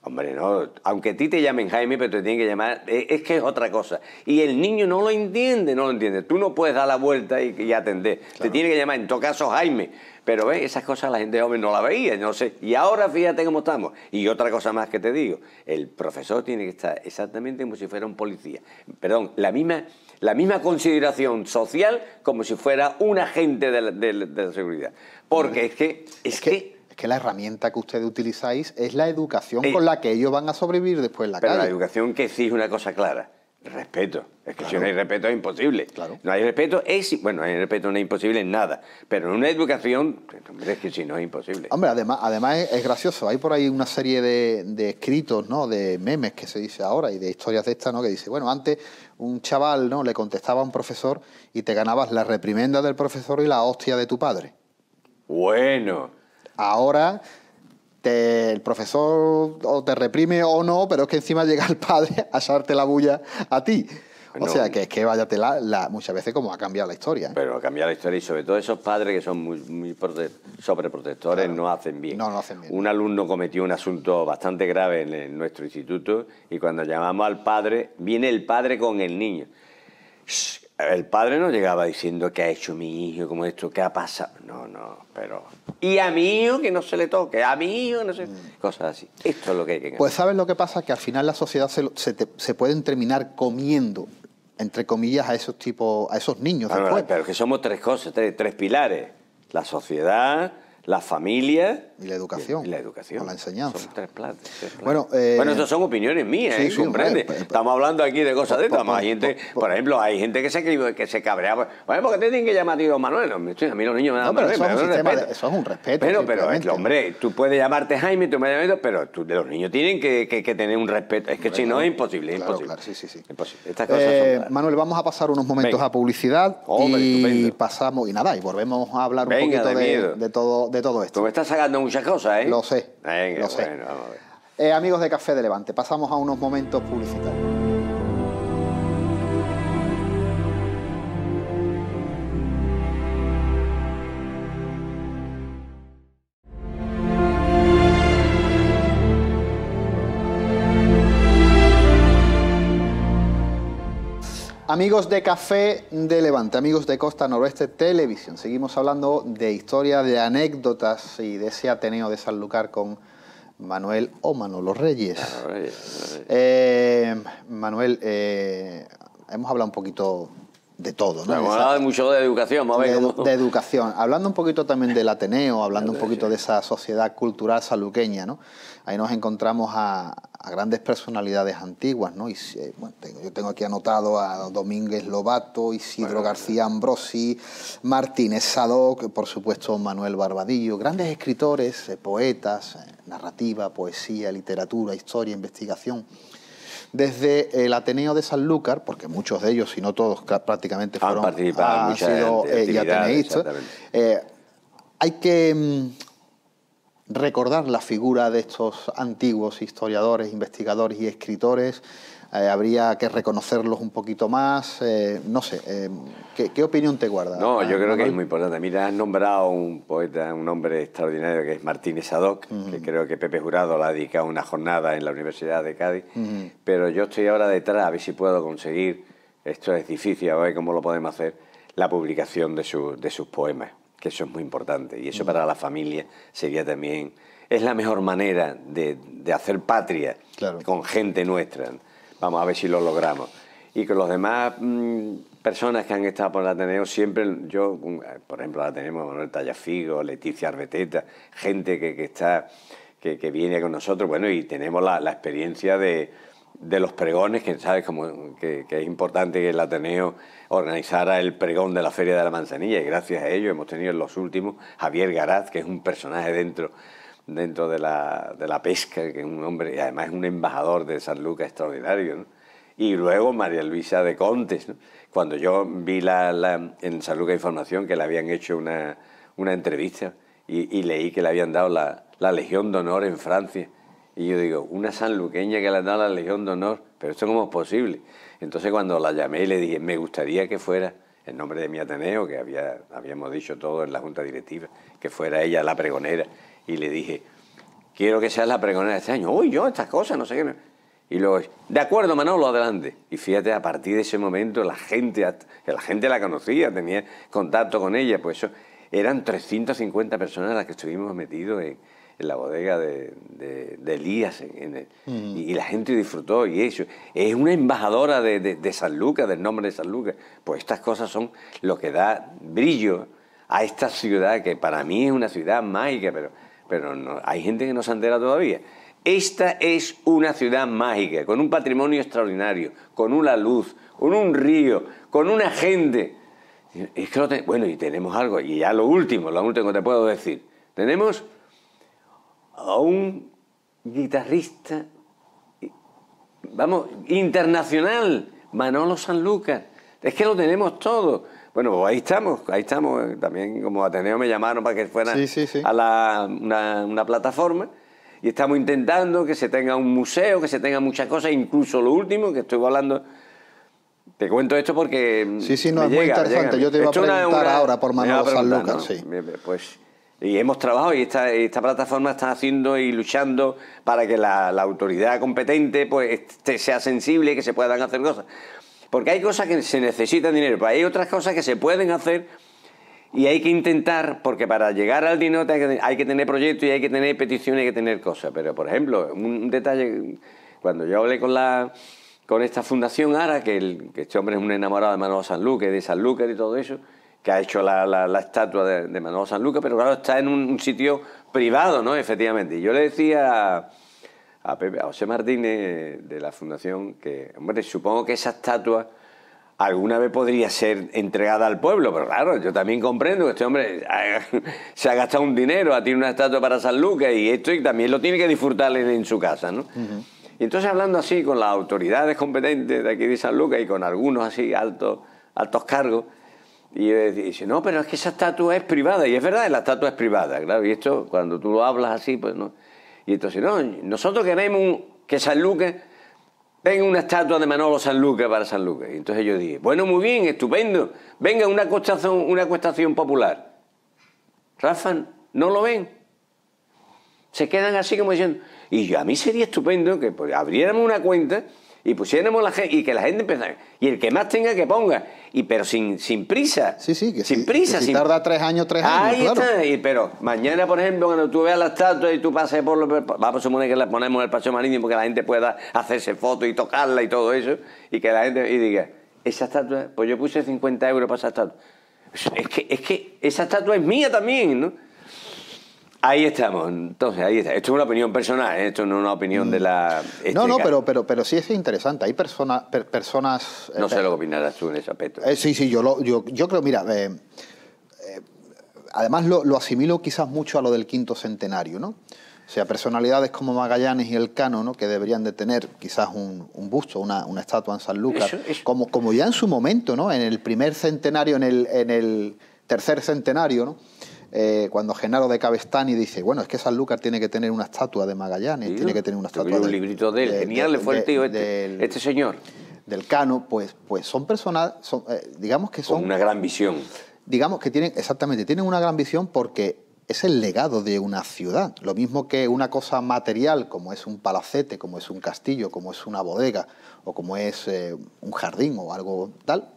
hombre, no, aunque a ti te llamen Jaime, pero te tienen que llamar, eh, es, que es otra cosa. Y el niño no lo entiende, no lo entiende. Tú no puedes dar la vuelta y, atender. Te tiene que llamar, en todo caso, Jaime. Pero ves, esas cosas la gente joven no la veía, no sé. Y ahora fíjate cómo estamos. Y otra cosa más que te digo, el profesor tiene que estar exactamente como si fuera un policía. Perdón, la misma la misma consideración social como si fuera un agente de la, seguridad. Porque es que... Es, que, la herramienta que ustedes utilizáis es la educación eh, con la que ellos van a sobrevivir después en la pero la educación que sí es una cosa clara. Respeto. Es que si no hay respeto es imposible. No hay respeto, es. Bueno, no hay respeto, no es imposible en nada. Pero en una educación, es que si no es imposible. Hombre, además, además es, gracioso. Hay por ahí una serie de, escritos, ¿no? De memes que se dice ahora y de historias de estas, ¿no? Que dice, bueno, antes un chaval, ¿no? Le contestaba a un profesor y te ganabas la reprimenda del profesor y la hostia de tu padre. Bueno. Ahora el profesor o te reprime o no, pero es que encima llega el padre *laughs* a echarte la bulla a ti. O sea, que es que váyate la, muchas veces como ha cambiado la historia. Pero ha cambiado la historia y sobre todo esos padres que son muy, sobreprotectores no hacen bien. No, no hacen bien. Un alumno cometió un asunto bastante grave en, nuestro instituto y cuando llamamos al padre, viene el padre con el niño. Shh, el padre no llegaba diciendo ...qué ha hecho mi hijo, como esto, qué ha pasado. No, no, pero. Y a mi que no se le toque, a mi hijo no sé. Mm. Cosas así. Esto es lo que hay que Pues, ¿sabes lo que pasa? Que al final la sociedad se, se, pueden terminar comiendo, entre comillas, a esos tipos, a esos niños. pero que somos tres cosas, tres, tres pilares: la sociedad, la familia... Y la educación. Y la educación. la enseñanza. Son tres Bueno, eh, bueno, estas son opiniones mías, ¿eh? comprende. Pues, pues, Estamos hablando aquí de cosas pues, de estas. Por, gente, por, ejemplo, hay gente que se, que se cabrea. Bueno, ¿por qué te tienen que llamar tío Manuel? a mí los niños me dan no, pero eso, es un respeto. eso es un respeto. Pero, pero hombre, tú puedes llamarte Jaime, tú me llamas, pero tú, los niños tienen que, que, tener un respeto. Es que si no es imposible, ...es imposible. sí, sí, sí. Imposible. Estas cosas son eh, Manuel, vamos a pasar unos momentos a publicidad y pasamos y nada, y volvemos a hablar un poquito de, de, todo todo esto. Tú me estás sacando muchas cosas, ¿eh? Lo sé. lo sé. Eh, amigos de Café de Levante, pasamos a unos momentos publicitarios. Amigos de Café de Levante, amigos de Costa Noroeste Televisión, seguimos hablando de historia, de anécdotas y de ese Ateneo de Sanlúcar con Manuel o Los Reyes. Eh, Manuel, eh, hemos hablado un poquito de todo. ¿no? mucho de educación, de, de educación. Hablando un poquito también del Ateneo, hablando un poquito de esa sociedad cultural saluqueña, ¿no? Ahí nos encontramos a, grandes personalidades antiguas, ¿no? Y, eh, yo tengo aquí anotado a Domínguez Lobato, Isidro García Ambrosi, Martínez Sadoc, por supuesto Manuel Barbadillo, grandes escritores, eh, poetas, eh, narrativa, poesía, literatura, historia, investigación desde el Ateneo de Sanlúcar, porque muchos de ellos, si no todos, prácticamente fueron, han participado, sido eh, y eh, hay que mm, recordar la figura de estos antiguos historiadores, investigadores y escritores eh, habría que reconocerlos un poquito más, eh, no sé, eh, ¿qué, opinión te guarda? No, yo ah, creo que es muy importante. Mira, has nombrado un poeta, un hombre extraordinario que es Martínez Adoc, que creo que Pepe Jurado le ha dedicado una jornada en la Universidad de Cádiz, pero yo estoy ahora detrás a ver si puedo conseguir, esto es difícil, a ver cómo lo podemos hacer, la publicación de, de sus poemas, que eso es muy importante, y eso para la familia sería también... Es la mejor manera de, de hacer patria con gente nuestra vamos a ver si lo logramos. Y con los demás mm, personas que han estado por el Ateneo, siempre yo, mm, por ejemplo, la tenemos Manuel Tallafigo, Leticia Arbeteta, gente que, está, que, viene con nosotros, bueno, y tenemos la, experiencia de, de los pregones, que sabes como que, que, es importante que el Ateneo organizara el pregón de la Feria de la Manzanilla, y gracias a ello hemos tenido en los últimos Javier Garaz, que es un personaje dentro dentro de la, de la pesca, que es un hombre, y además es un embajador de San luca extraordinario, y luego María Luisa de Contes. Cuando yo vi la, en San luca Información que le habían hecho una, una entrevista y, leí que le habían dado la, la, Legión de Honor en Francia, y yo digo, una sanluqueña que le han dado la Legión de Honor, pero esto cómo es posible. Entonces cuando la llamé y le dije, me gustaría que fuera en nombre de mi Ateneo, que había, habíamos dicho todo en la Junta Directiva, que fuera ella la pregonera y le dije, quiero que seas la pregonera de este año. Uy, yo, estas cosas, no sé qué. Y luego, de acuerdo, Manolo, adelante. Y fíjate, a partir de ese momento la gente, la gente la conocía, tenía contacto con ella, pues eso. Eran 350 personas las que estuvimos metidos en, la bodega de, de, Elías. En y, la gente disfrutó y eso. Es una embajadora de, de San Lucas, del nombre de San Lucas. Pues estas cosas son lo que da brillo a esta ciudad, que para mí es una ciudad mágica, pero pero no, hay gente que no se entera todavía. Esta es una ciudad mágica, con un patrimonio extraordinario, con una luz, con un río, con una gente. Es que bueno, y tenemos algo, y ya lo último, lo último que te puedo decir. Tenemos a un guitarrista, vamos, internacional, Manolo Sanlúcar. Es que lo tenemos todo. Bueno, pues ahí estamos, ahí estamos. También como Ateneo me llamaron para que fuera a la, una, plataforma y estamos intentando que se tenga un museo, que se tenga muchas cosas, incluso lo último que estoy hablando. Te cuento esto porque. Sí, sí, no, es muy interesante. Yo te iba a preguntar una, ahora por Manuel San Lucas, sí. Pues, y hemos trabajado y esta, esta, plataforma está haciendo y luchando para que la, autoridad competente pues, sea sensible, que se puedan hacer cosas. Porque hay cosas que se necesitan dinero, pero hay otras cosas que se pueden hacer y hay que intentar, porque para llegar al dinero hay que tener proyectos y hay que tener peticiones, hay que tener cosas. Pero, por ejemplo, un detalle, cuando yo hablé con la con esta fundación Ara, que, este hombre es un enamorado de Manolo Sanlúcar, de San Sanlúcar y todo eso, que ha hecho la, estatua de, de Manolo Sanlúcar, pero claro, está en un, sitio privado, ¿no? Efectivamente. Y yo le decía a, José Martínez de la Fundación, que, hombre, supongo que esa estatua alguna vez podría ser entregada al pueblo, pero claro, yo también comprendo que este hombre eh, *laughs* se ha gastado un dinero, ha tenido una estatua para San Lucas y esto, también lo tiene que disfrutar en, su casa, ¿no? Y entonces hablando así con las autoridades competentes de aquí de San Lucas y con algunos así altos, altos cargos, y dice, no, pero es que esa estatua es privada, y es verdad, la estatua es privada, claro, y esto cuando tú lo hablas así, pues no y entonces, no, nosotros queremos que San Lucas tenga una estatua de Manolo San Lucas para San Lucas. Y entonces yo dije, bueno, muy bien, estupendo, venga una acuestación, popular. Rafa, ¿no lo ven? Se quedan así como diciendo, y yo, a mí sería estupendo que pues, abriéramos una cuenta y pusiéramos la gente, y que la gente empezara, y el que más tenga que ponga, y pero sin, sin prisa. Sí, sí, que sin prisa. sin... tarda tres años, tres años. Ahí está, pero mañana, por ejemplo, cuando tú veas la estatua y tú pases por Vamos a suponer que la ponemos en el paseo marítimo porque la gente pueda hacerse fotos y tocarla y todo eso, y que la gente y diga, esa estatua, pues yo puse 50 euros para esa estatua. Es que, es que esa estatua es mía también, ¿no? Ahí estamos, entonces, ahí está. Esto es una opinión personal, ¿eh? esto no es una opinión de la... Mm. Este no, no, pero, pero, sí es interesante. Hay personas personas... Eh, no sé lo que opinarás tú en ese aspecto. Eh, sí, sí, yo, lo, yo, creo, mira, además lo, asimilo quizás mucho a lo del quinto centenario, ¿no? O sea, personalidades como Magallanes y Elcano, ¿no? que deberían de tener quizás un, busto, una, estatua en San Lucas, Como, como ya en su momento, ¿no? en el primer centenario, en el, en el tercer centenario, ¿no? Eh, cuando Genaro de Cabestani dice, bueno, es que San Lucas tiene que tener una estatua de Magallanes, tiene que tener una estatua de... librito de él, genial, le fue el tío este, este, señor. Del Cano, pues, pues son personas, eh, digamos que son... Con una gran visión. Digamos que tienen, exactamente, tienen una gran visión porque es el legado de una ciudad. Lo mismo que una cosa material, como es un palacete, como es un castillo, como es una bodega, o como es eh, un jardín o algo tal,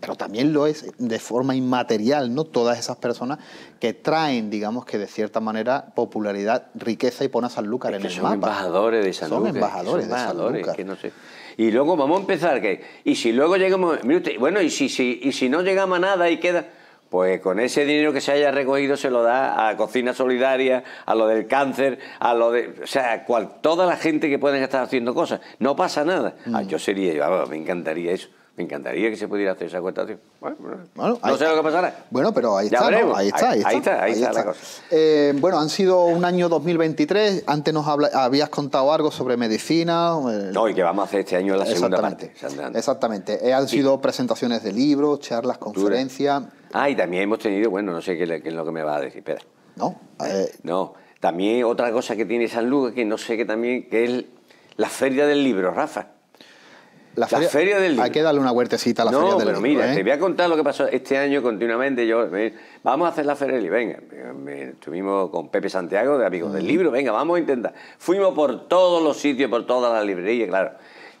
pero también lo es de forma inmaterial, ¿no? Todas esas personas que traen, digamos que de cierta manera, popularidad, riqueza y ponen a Sanlúcar es en el son Embajadores de Sanlúcar. Son embajadores, de que no Y luego vamos a empezar, que y si luego llegamos, bueno, y si, si, y si no llegamos a nada y queda, pues con ese dinero que se haya recogido se lo da a Cocina Solidaria, a lo del cáncer, a lo de. O sea, cual, toda la gente que pueden estar haciendo cosas. No pasa nada. Ah, mm. yo sería, yo, me encantaría eso. Me encantaría que se pudiera hacer esa cuenta, Bueno, no sé lo que pasará. Bueno, pero ahí está, ahí está, ahí, está, ahí, está, la cosa. Eh, bueno, han sido un año 2023. Antes nos habías contado algo sobre medicina. Eh, no, y que vamos a hacer este año la segunda parte. Exactamente. Exactamente. Eh, han sido presentaciones de libros, charlas, conferencias. Ah, y también hemos tenido, bueno, no sé qué, es lo que me va a decir, espera. No. No. También otra cosa que tiene San Lucas, que no sé qué también, que es la feria del libro, Rafa. La feria, del libro. Hay que darle una huertecita a la feria del pero libro. Mira, ¿eh? te voy a contar lo que pasó este año continuamente. Yo, vamos a hacer la feria del libro. Venga, estuvimos con Pepe Santiago, de amigos del mm. libro. Venga, vamos a intentar. Fuimos por todos los sitios, por todas las librerías, claro.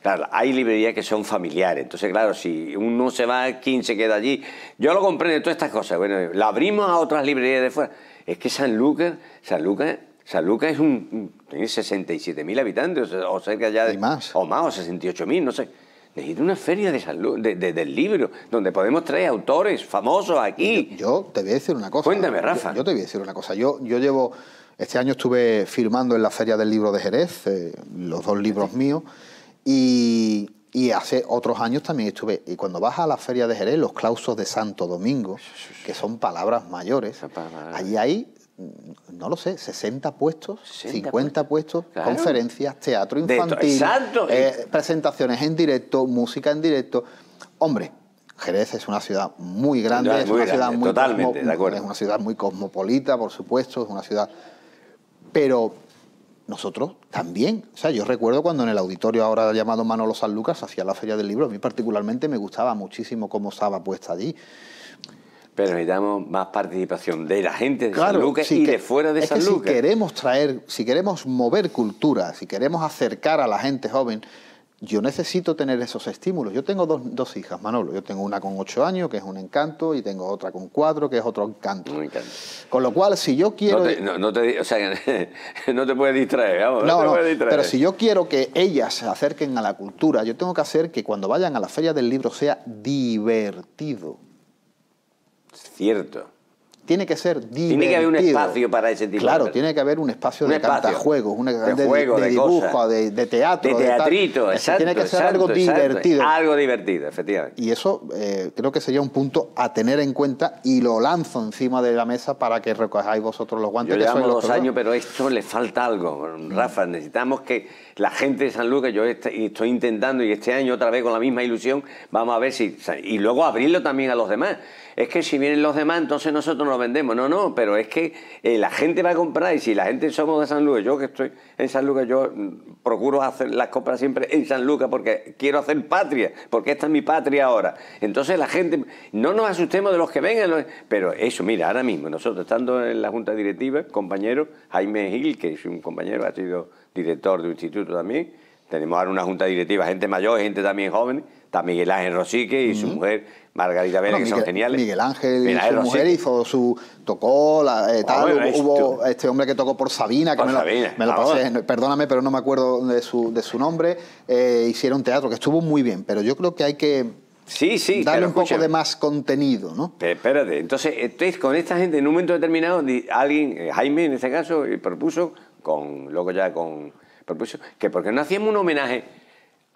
Claro, hay librerías que son familiares. Entonces, claro, si uno se va, se queda allí. Yo lo comprendo, todas estas cosas. Bueno, la abrimos a otras librerías de fuera. Es que San Lucas, San Lucas San Lucas es un, tiene 67.000 habitantes o cerca ya de... Hay más. O más, o 68.000, no sé. Necesito una feria de de, del libro, donde podemos traer autores famosos aquí. Yo, te voy a decir una cosa. Cuéntame, Rafa. Yo, te voy a decir una cosa. Yo, yo llevo. Este año estuve firmando en la Feria del Libro de Jerez, eh, los dos libros míos, y, y hace otros años también estuve. Y cuando vas a la Feria de Jerez, los clausos de Santo Domingo, que son palabras mayores, allí hay Mm, no lo sé, 60 puestos, 50 puestos, conferencias, teatro infantil, eh, presentaciones en directo, música en directo. Hombre, Jerez es una ciudad muy grande, es, una ciudad muy es una ciudad muy cosmopolita, por supuesto, es una ciudad... Pero nosotros también. O sea, yo recuerdo cuando en el auditorio ahora llamado Manolo San Lucas hacía la Feria del Libro, a mí particularmente me gustaba muchísimo cómo estaba puesta allí. Pero necesitamos más participación de la gente de claro, San y que, de fuera de es Si queremos traer, si queremos mover cultura, si queremos acercar a la gente joven, yo necesito tener esos estímulos. Yo tengo dos, hijas, Manolo. Yo tengo una con ocho años, que es un encanto, y tengo otra con cuatro, que es otro encanto. Un encanto. Con lo cual, si yo quiero... No te, puedes distraer, vamos, no, no te Pero si yo quiero que ellas se acerquen a la cultura, yo tengo que hacer que cuando vayan a la feria del libro sea divertido. Cierto. Tiene que ser divertido. Tiene que haber un espacio para ese tipo Claro, tiene que haber un espacio de de, de, de, dibujo, de, teatro. De teatrito, exacto. Tiene que ser algo divertido. Algo divertido, efectivamente. Y eso eh, creo que sería un punto a tener en cuenta y lo lanzo encima de la mesa para que recogáis vosotros los guantes. Yo llevamos dos años, pero esto le falta algo. Rafa, necesitamos que la gente de San Lucas, yo este, estoy intentando y este año otra vez con la misma ilusión, vamos a ver si... Y luego abrirlo también a los demás es que si vienen los demás, entonces nosotros nos vendemos. No, no, pero es que eh, la gente va a comprar y si la gente somos de San Lucas, yo que estoy en San Lucas, yo mm, procuro hacer las compras siempre en San Lucas porque quiero hacer patria, porque esta es mi patria ahora. Entonces la gente, no nos asustemos de los que vengan, pero eso, mira, ahora mismo nosotros estando en la Junta Directiva, compañero Jaime Gil, que es un compañero, ha sido director de un instituto también, tenemos ahora una Junta Directiva, gente mayor, gente también joven, Miguel Ángel Rosique y su mujer Margarita Vélez, que son geniales. Miguel Ángel y su eh, mujer hizo su. tocó, la, eh, ah, tal, hubo, este hombre que tocó por Sabina, que Sabina, ah, perdóname, pero no me acuerdo de su, nombre. Eh, hicieron teatro, que estuvo muy bien, pero yo creo que hay que. Sí, sí. Darle un poco de más contenido, ¿no? Espérate, entonces, entonces, con esta gente en un momento determinado, alguien, Jaime en este caso, propuso, con, luego ya con, propuso, que porque no hacíamos un homenaje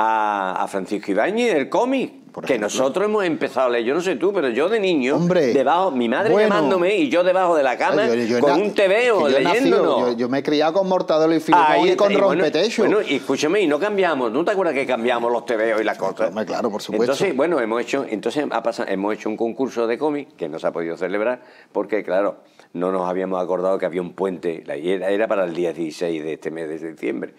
a, Francisco Ibáñez, el cómic. que nosotros hemos empezado a leer, yo no sé tú, pero yo de niño, debajo, mi madre llamándome y yo debajo de la cama con un tebeo leyendo. Yo, yo, me he criado con Mortadelo y Filipón y con Rompetecho. Bueno, escúchame, y no cambiamos, ¿no te acuerdas que cambiamos los tebeos y las cosas? Claro, por supuesto. Entonces, bueno, hemos hecho, entonces hemos hecho un concurso de cómic que no se ha podido celebrar porque, claro, no nos habíamos acordado que había un puente, era, era para el día 16 de este mes de diciembre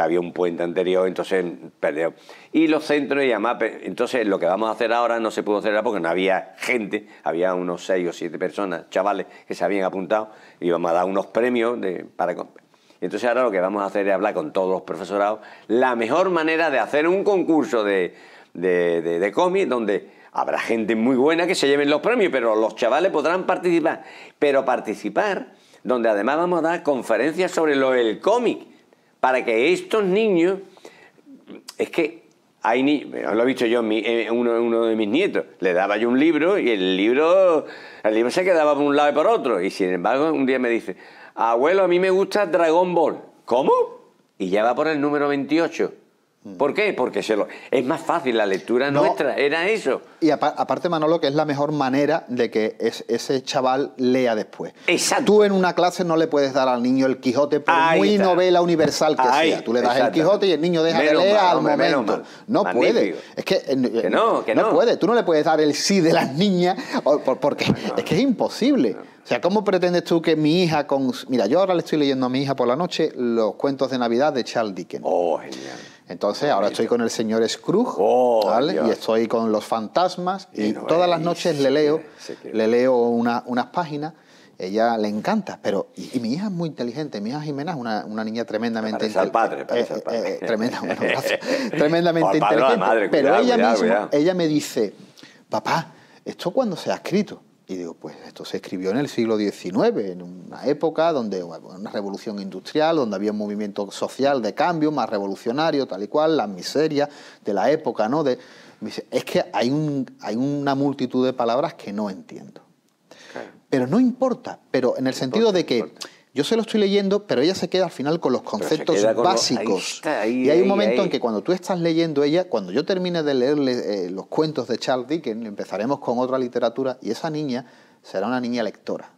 había un puente anterior, entonces perdió. Y los centros y además, entonces lo que vamos a hacer ahora no se pudo hacer porque no había gente, había unos seis o siete personas, chavales, que se habían apuntado y íbamos a dar unos premios para... Entonces ahora lo que vamos a hacer es hablar con todos los profesorados la mejor manera de hacer un concurso de, de, de cómic donde habrá gente muy buena que se lleven los premios, pero los chavales podrán participar. Pero participar donde además vamos a dar conferencias sobre lo del cómic para que estos niños, es que hay lo he visto yo, eh, uno, de mis nietos, le daba yo un libro y el libro, el libro se quedaba por un lado y por otro. Y sin embargo, un día me dice, abuelo, a mí me gusta Dragon Ball. ¿Cómo? Y ya va por el número 28. Mm. ¿Por qué? Porque es más fácil la lectura nuestra, era eso. Y aparte, Manolo, que es la mejor manera de que ese chaval lea después. Exacto. Tú en una clase no le puedes dar al niño el Quijote por muy novela universal que sea. Tú le das el Quijote y el niño deja de leer al momento. No puede. Es eh, que, no, que no. puede. Tú no le puedes dar el sí de las niñas porque es que es imposible. O sea, ¿cómo pretendes tú que mi hija con... Mira, yo ahora le estoy leyendo a mi hija por la noche los cuentos de Navidad de Charles Dickens. Oh, genial. Entonces, ahora estoy con el señor Scrooge, oh, Y estoy con los fantasmas y, todas las noches le leo, le leo unas páginas. Ella le encanta, pero y, mi hija es muy inteligente. Mi hija Jimena es una, niña tremendamente inteligente. padre, tremendamente inteligente. pero ella misma, ella me dice, papá, ¿esto cuándo se ha escrito? Y digo, pues esto se escribió en el siglo XIX, en una época donde una revolución industrial, donde había un movimiento social de cambio más revolucionario, tal y cual, la miseria de la época, ¿no? De, es que hay, un, hay una multitud de palabras que no entiendo. Pero no importa, pero en el sentido de que yo se lo estoy leyendo, pero ella se queda al final con los conceptos básicos. y hay un momento en que cuando tú estás leyendo ella, cuando yo termine de leerle eh, los cuentos de Charles Dickens, empezaremos con otra literatura y esa niña será una niña lectora.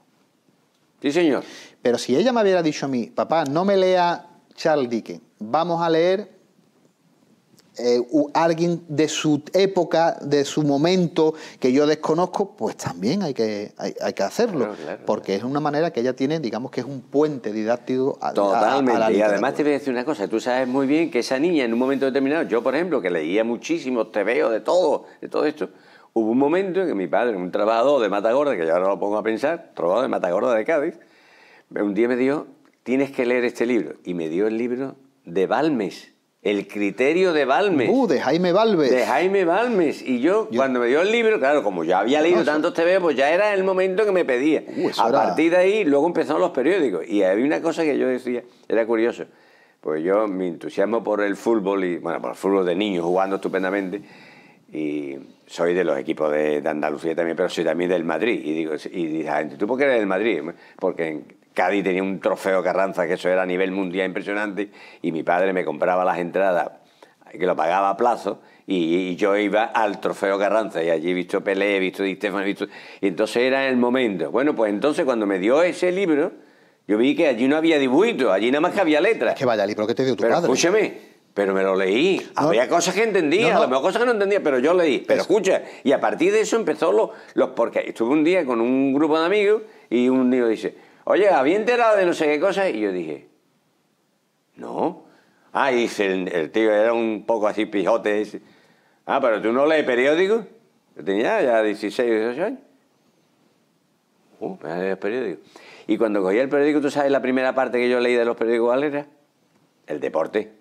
Sí, señor. Pero si ella me hubiera dicho a mí, papá, no me lea Charles Dickens, vamos a leer eh, alguien de su época, de su momento, que yo desconozco, pues también hay que, hay, que hacerlo. porque es una manera que ella tiene, digamos que es un puente didáctico a, Totalmente. Totalmente. y además te voy a decir una cosa, tú sabes muy bien que esa niña en un momento determinado, yo por ejemplo, que leía muchísimos veo de todo, de todo esto, hubo un momento en que mi padre, un trabajador de Matagorda, que yo ahora lo pongo a pensar, trabajador de Matagorda de Cádiz, un día me dijo, tienes que leer este libro. Y me dio el libro de Balmes el criterio de Balmes. Uh, de Jaime Balmes. De Jaime Balmes. Y yo, cuando me dio el libro, claro, como ya había leído tantos TV, pues ya era el momento que me pedía. Uh, a partir de ahí, luego empezaron los periódicos. Y había una cosa que yo decía, era curioso. Pues yo, mi entusiasmo por el fútbol, y bueno, por el fútbol de niños, jugando estupendamente, y soy de los equipos de, Andalucía también, pero soy también del Madrid. Y digo, y dice, ah, ¿tú por qué eres del Madrid? Porque en, Cádiz tenía un trofeo Carranza, que eso era a nivel mundial impresionante, y mi padre me compraba las entradas, que lo pagaba a plazo, y, yo iba al trofeo Carranza, y allí he visto Pelé, he visto Di Stefano, he visto... Y entonces era el momento. Bueno, pues entonces cuando me dio ese libro, yo vi que allí no había dibujitos, allí nada más que había letras. que vaya libro que te dio tu pero padre. escúchame... Pero me lo leí. Había cosas que entendía, a lo mejor cosas que no entendía, pero yo leí. Pero escucha, y a partir de eso empezó los, los porque estuve un día con un grupo de amigos y un niño dice, Oye, había enterado de no sé qué cosas... y yo dije, no. Ah, y dice el, tío, era un poco así pijote. Ah, pero tú no lees periódico. Yo tenía ya 16 18 años. Uh, me leído el periódico. Y cuando cogí el periódico, ¿tú sabes la primera parte que yo leí de los periódicos cuál era? El deporte,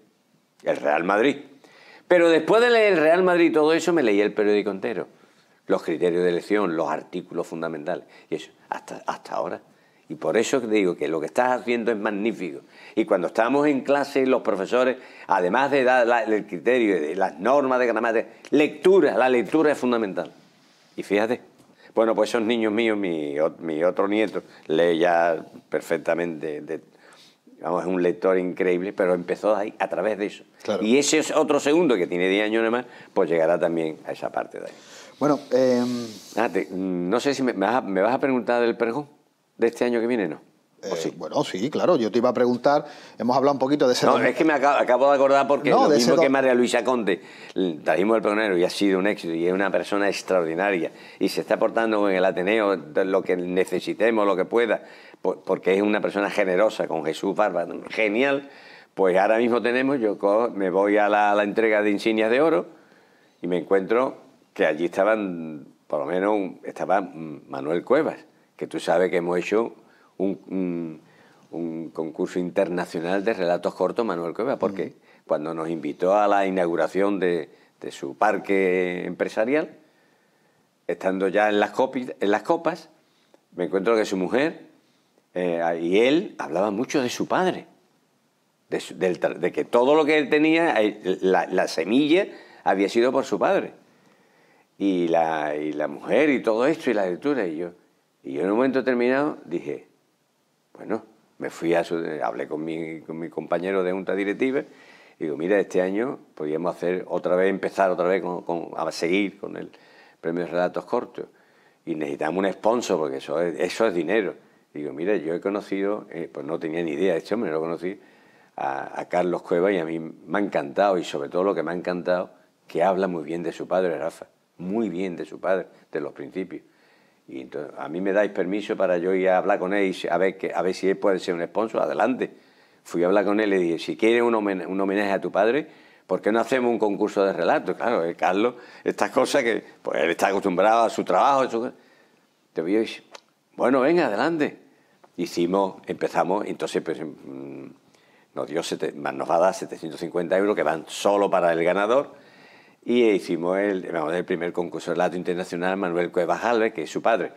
el Real Madrid. Pero después de leer el Real Madrid y todo eso, me leí el periódico entero. Los criterios de elección, los artículos fundamentales. Y eso, hasta, hasta ahora. Y por eso digo que lo que estás haciendo es magnífico. Y cuando estamos en clase, los profesores, además de dar el criterio, de las normas de gramática, lectura, la lectura es fundamental. Y fíjate, bueno, pues esos niños míos, mi, otro nieto, lee ya perfectamente, vamos, es un lector increíble, pero empezó ahí, a través de eso. Y ese es otro segundo, que tiene 10 años nada más, pues llegará también a esa parte de ahí. Bueno, em, ah, no sé si me, vas a, preguntar del pregón de este año que viene, ¿no? Eh, sí? Bueno, sí, claro, yo te iba a preguntar, hemos hablado un poquito de ese... No, es que me acabo, de acordar porque lo mismo que María Luisa Conte, trajimos el peonero, y ha sido un éxito y es una persona extraordinaria y se está aportando en el Ateneo lo que necesitemos, lo que pueda, porque es una persona generosa con Jesús Barba, genial, pues ahora mismo tenemos, yo me voy a la, la entrega de insignias de oro y me encuentro que allí estaban, por lo menos estaba mm, Manuel Cuevas que tú sabes que hemos hecho un, concurso internacional de relatos cortos Manuel Cueva, porque cuando nos invitó a la inauguración de, su parque empresarial, estando ya en las, en las copas, me encuentro que su mujer eh, y él hablaban mucho de su padre, de, que todo lo que él tenía, eh, la, semilla, había sido por su padre. Y la, y la, mujer y todo esto y la lectura. Y yo, y yo en un momento determinado dije, bueno, me fui a, su... Eh, hablé con mi, con mi compañero de junta directiva y digo, mira, este año podríamos hacer otra vez, empezar otra vez con, con, a seguir con el premio de relatos cortos. Y necesitamos un sponsor porque eso es, eso es dinero. Y digo, mira, yo he conocido, eh, pues no tenía ni idea, de hecho este me lo conocí, a, a Carlos Cueva y a mí me ha encantado y sobre todo lo que me ha encantado, que habla muy bien de su padre, Rafa, muy bien de su padre, de los principios. Y entonces, a mí me dais permiso para yo ir a hablar con él y a ver, a ver si él puede ser un sponsor, adelante. Fui a hablar con él y le dije, si quieres un homenaje, a tu padre, ¿por qué no hacemos un concurso de relatos? Claro, Carlos, estas cosas que pues, él está acostumbrado a su trabajo. Te voy bueno, venga, adelante. Hicimos, empezamos, entonces pues, mm, nos, dio nos va a dar 750 euros que van solo para el ganador y hicimos el, primer concurso de relato internacional Manuel Cuevas Alves, que es su padre.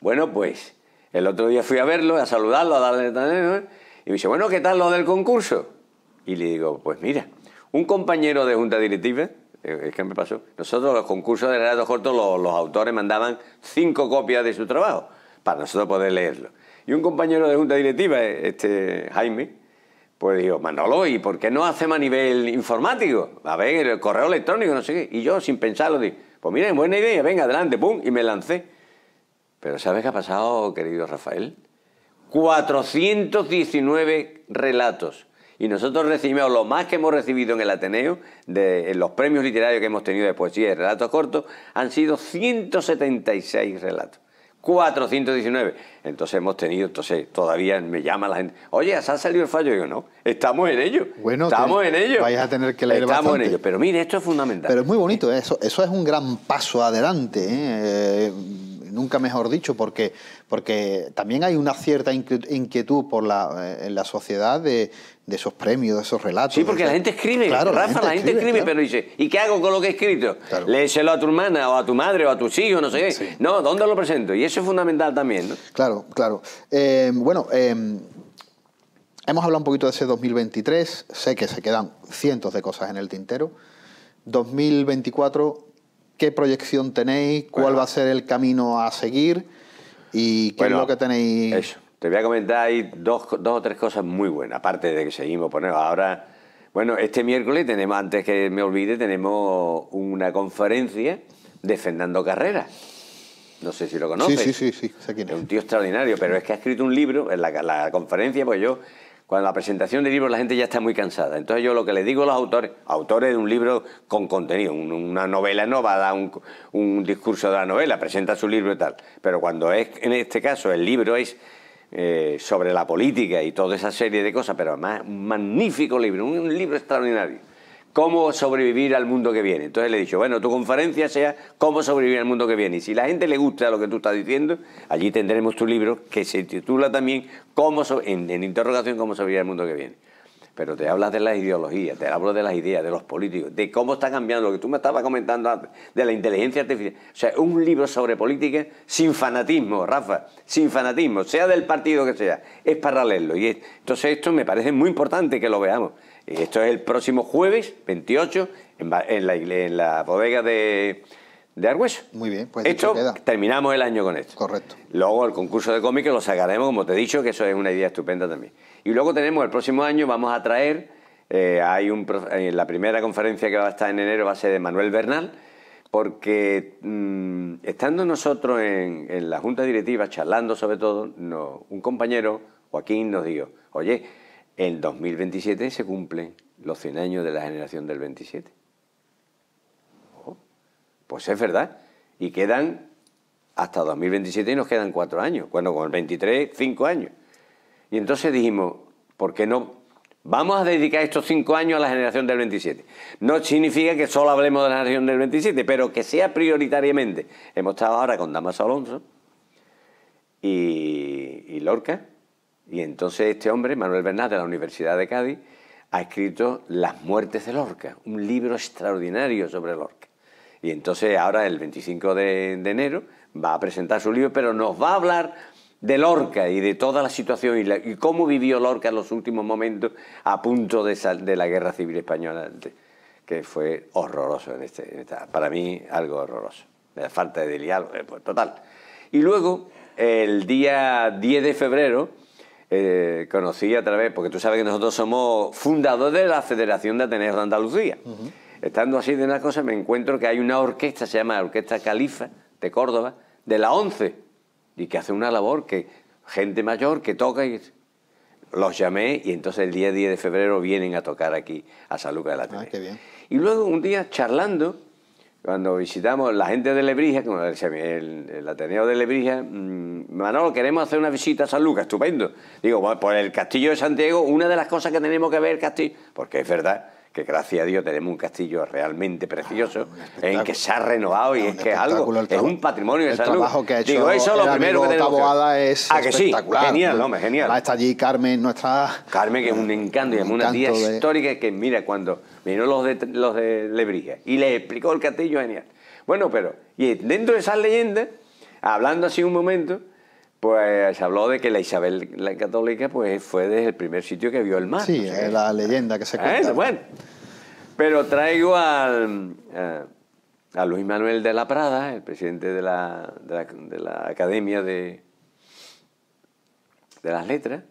Bueno, pues el otro día fui a verlo, a saludarlo, a darle... Y me dice, bueno, ¿qué tal lo del concurso? Y le digo, pues mira, un compañero de junta directiva, eh, es que me pasó, nosotros los concursos de relatos cortos, los, los autores mandaban cinco copias de su trabajo para nosotros poder leerlo. Y un compañero de junta directiva, eh, este Jaime, pues digo, Manolo, ¿y por qué no hacemos a nivel informático? A ver, el correo electrónico, no sé qué. Y yo, sin pensarlo, dije, pues mira, buena idea, venga, adelante, pum, y me lancé. Pero ¿sabes qué ha pasado, querido Rafael? 419 relatos. Y nosotros recibimos lo más que hemos recibido en el Ateneo, de los premios literarios que hemos tenido de poesía y relatos cortos, han sido 176 relatos. 419. Entonces hemos tenido, entonces todavía me llama la gente, oye, ¿se ha salido el fallo? ...yo yo, no, estamos en ello. Bueno, estamos en ello. Vais a tener que leer Estamos en ello, pero mire, esto es fundamental. Pero es muy bonito, eso, eso es un gran paso adelante. ¿eh? Eh, nunca mejor dicho, porque, porque también hay una cierta inquietud por la, eh, en la sociedad de, esos premios, de esos relatos. Sí, porque la gente escribe, Rafa, la gente, escribe, pero dice, ¿y qué hago con lo que he escrito? Claro. a tu hermana o a tu madre o a tus hijos, no sé qué. No, ¿dónde lo presento? Y eso es fundamental también, Claro, claro. Eh, bueno, eh, hemos hablado un poquito de ese 2023, sé que se quedan cientos de cosas en el tintero. 2024 qué proyección tenéis, cuál va a ser el camino a seguir y qué es lo que tenéis. Eso. Te voy a comentar ahí dos, o tres cosas muy buenas, aparte de que seguimos poniendo ahora. Bueno, este miércoles tenemos, antes que me olvide, tenemos una conferencia defendiendo carreras. No sé si lo conoces. Sí, sí, sí, sí. es. un tío extraordinario, pero es que ha escrito un libro, en la conferencia, pues yo cuando la presentación de libros la gente ya está muy cansada. Entonces yo lo que le digo a los autores, autores de un libro con contenido, una novela no va a dar un, discurso de la novela, presenta su libro y tal. Pero cuando es, en este caso, el libro es eh, sobre la política y toda esa serie de cosas, pero además un magnífico libro, un libro extraordinario cómo sobrevivir al mundo que viene. Entonces le he dicho, bueno, tu conferencia sea cómo sobrevivir al mundo que viene. Y si la gente le gusta lo que tú estás diciendo, allí tendremos tu libro que se titula también cómo en, interrogación cómo sobrevivir al mundo que viene. Pero te hablas de las ideologías, te hablo de las ideas, de los políticos, de cómo está cambiando lo que tú me estabas comentando antes, de la inteligencia artificial. O sea, un libro sobre política sin fanatismo, Rafa, sin fanatismo, sea del partido que sea, es paralelo. Y entonces esto me parece muy importante que lo veamos. Eh, esto es el próximo jueves 28 en, la, bodega de, de Muy bien, pues esto terminamos el año con esto. Correcto. Luego el concurso de cómics lo sacaremos, como te he dicho, que eso es una idea estupenda también. Y luego tenemos el próximo año, vamos a traer, eh, hay un, eh, la primera conferencia que va a estar en enero va a ser de Manuel Bernal, porque mm, estando nosotros en, la junta directiva, charlando sobre todo, un compañero, Joaquín, nos dijo, oye, en 2027 se cumplen los 100 años de la generación del 27. pues es verdad. Y quedan hasta 2027 y nos quedan cuatro años. Bueno, con el 23, cinco años. Y entonces dijimos, ¿por qué no? Vamos a dedicar estos cinco años a la generación del 27. No significa que solo hablemos de la generación del 27, pero que sea prioritariamente. Hemos estado ahora con Damas Alonso y Lorca y entonces este hombre, Manuel Bernat, de la Universidad de Cádiz, ha escrito Las muertes de Lorca, un libro extraordinario sobre Lorca. Y entonces ahora el 25 de, enero va a presentar su libro, pero nos va a hablar de Lorca y de toda la situación y, cómo vivió Lorca en los últimos momentos a punto de, la Guerra Civil Española, que fue horroroso, este, para mí algo horroroso, la falta de diálogo, pues, total. Y luego, el día 10 de febrero, eh, conocí a través, porque tú sabes que nosotros somos fundadores de la Federación de Ateneos de Andalucía. Estando así de una cosa, me encuentro que hay una orquesta, se llama Orquesta Califa de Córdoba, de la 11, y que hace una labor que gente mayor que toca y los llamé y entonces el día 10 de febrero vienen a tocar aquí a Saluca de la ah, qué y luego un día charlando, cuando visitamos la gente de Lebrija, como el, el Ateneo de Lebrija, mm, Manolo, queremos hacer una visita a San Lucas, estupendo. Digo, por el castillo de Santiago, una de las cosas que tenemos que ver castillo, porque es verdad que gracias a Dios tenemos un castillo realmente precioso, ah, en que se ha renovado y es que es algo, es un patrimonio de trabajo que ha hecho Digo, eso lo primero que tenemos es ¿A ah, que Sí? Genial, hombre, genial. está allí Carmen, nuestra... Carmen, que es un encanto, y es una tía histórica que, mira, cuando vino los de, los de Lebrija y le explicó el castillo, genial. Bueno, pero, y dentro de esas leyendas, hablando así un momento, pues se habló de que la Isabel la católica pues, fue desde el primer sitio que vio el mar. Sí, es eh, la leyenda que se ah, cuenta. bueno. Pero traigo al, eh, a Luis Manuel de la Prada, el presidente de la, de la, Academia de, de las Letras,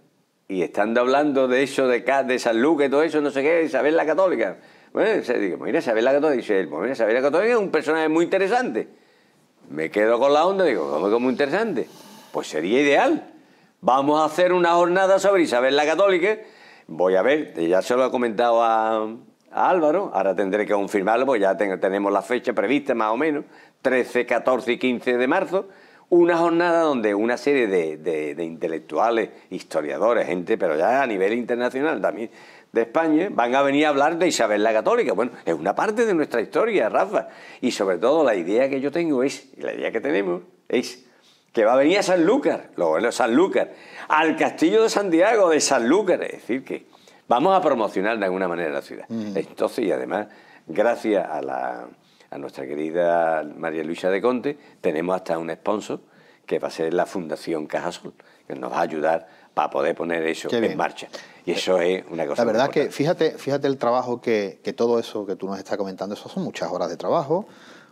y estando hablando de eso, de, de San Luque y todo eso, no sé qué, Isabel la Católica. Bueno, se digo, mira, Isabel la Católica, dice mira, Isabel la Católica es un personaje muy interesante. Me quedo con la onda, digo, ¿cómo que muy interesante? pues sería ideal. Vamos a hacer una jornada sobre Isabel la Católica. Voy a ver, ya se lo he comentado a, Álvaro, ahora tendré que confirmarlo, porque ya tenemos la fecha prevista más o menos, 13, 14 y 15 de marzo, una jornada donde una serie de, de intelectuales, historiadores, gente, pero ya a nivel internacional también, de España van a venir a hablar de Isabel la Católica. Bueno, es una parte de nuestra historia, Rafa. Y sobre todo la idea que yo tengo es, y la idea que tenemos es que va a venir a Sanlúcar, lo bueno Sanlúcar, al castillo de Santiago de Sanlúcar, es decir, que vamos a promocionar de alguna manera la ciudad. Entonces, y además, gracias a, la, a nuestra querida María Luisa de Conte, tenemos hasta un sponsor que va a ser la Fundación Cajasol, que nos va a ayudar para poder poner eso en marcha. Y eso eh, es una cosa. La verdad que fíjate, fíjate el trabajo que, que todo eso que tú nos estás comentando, eso son muchas horas de trabajo,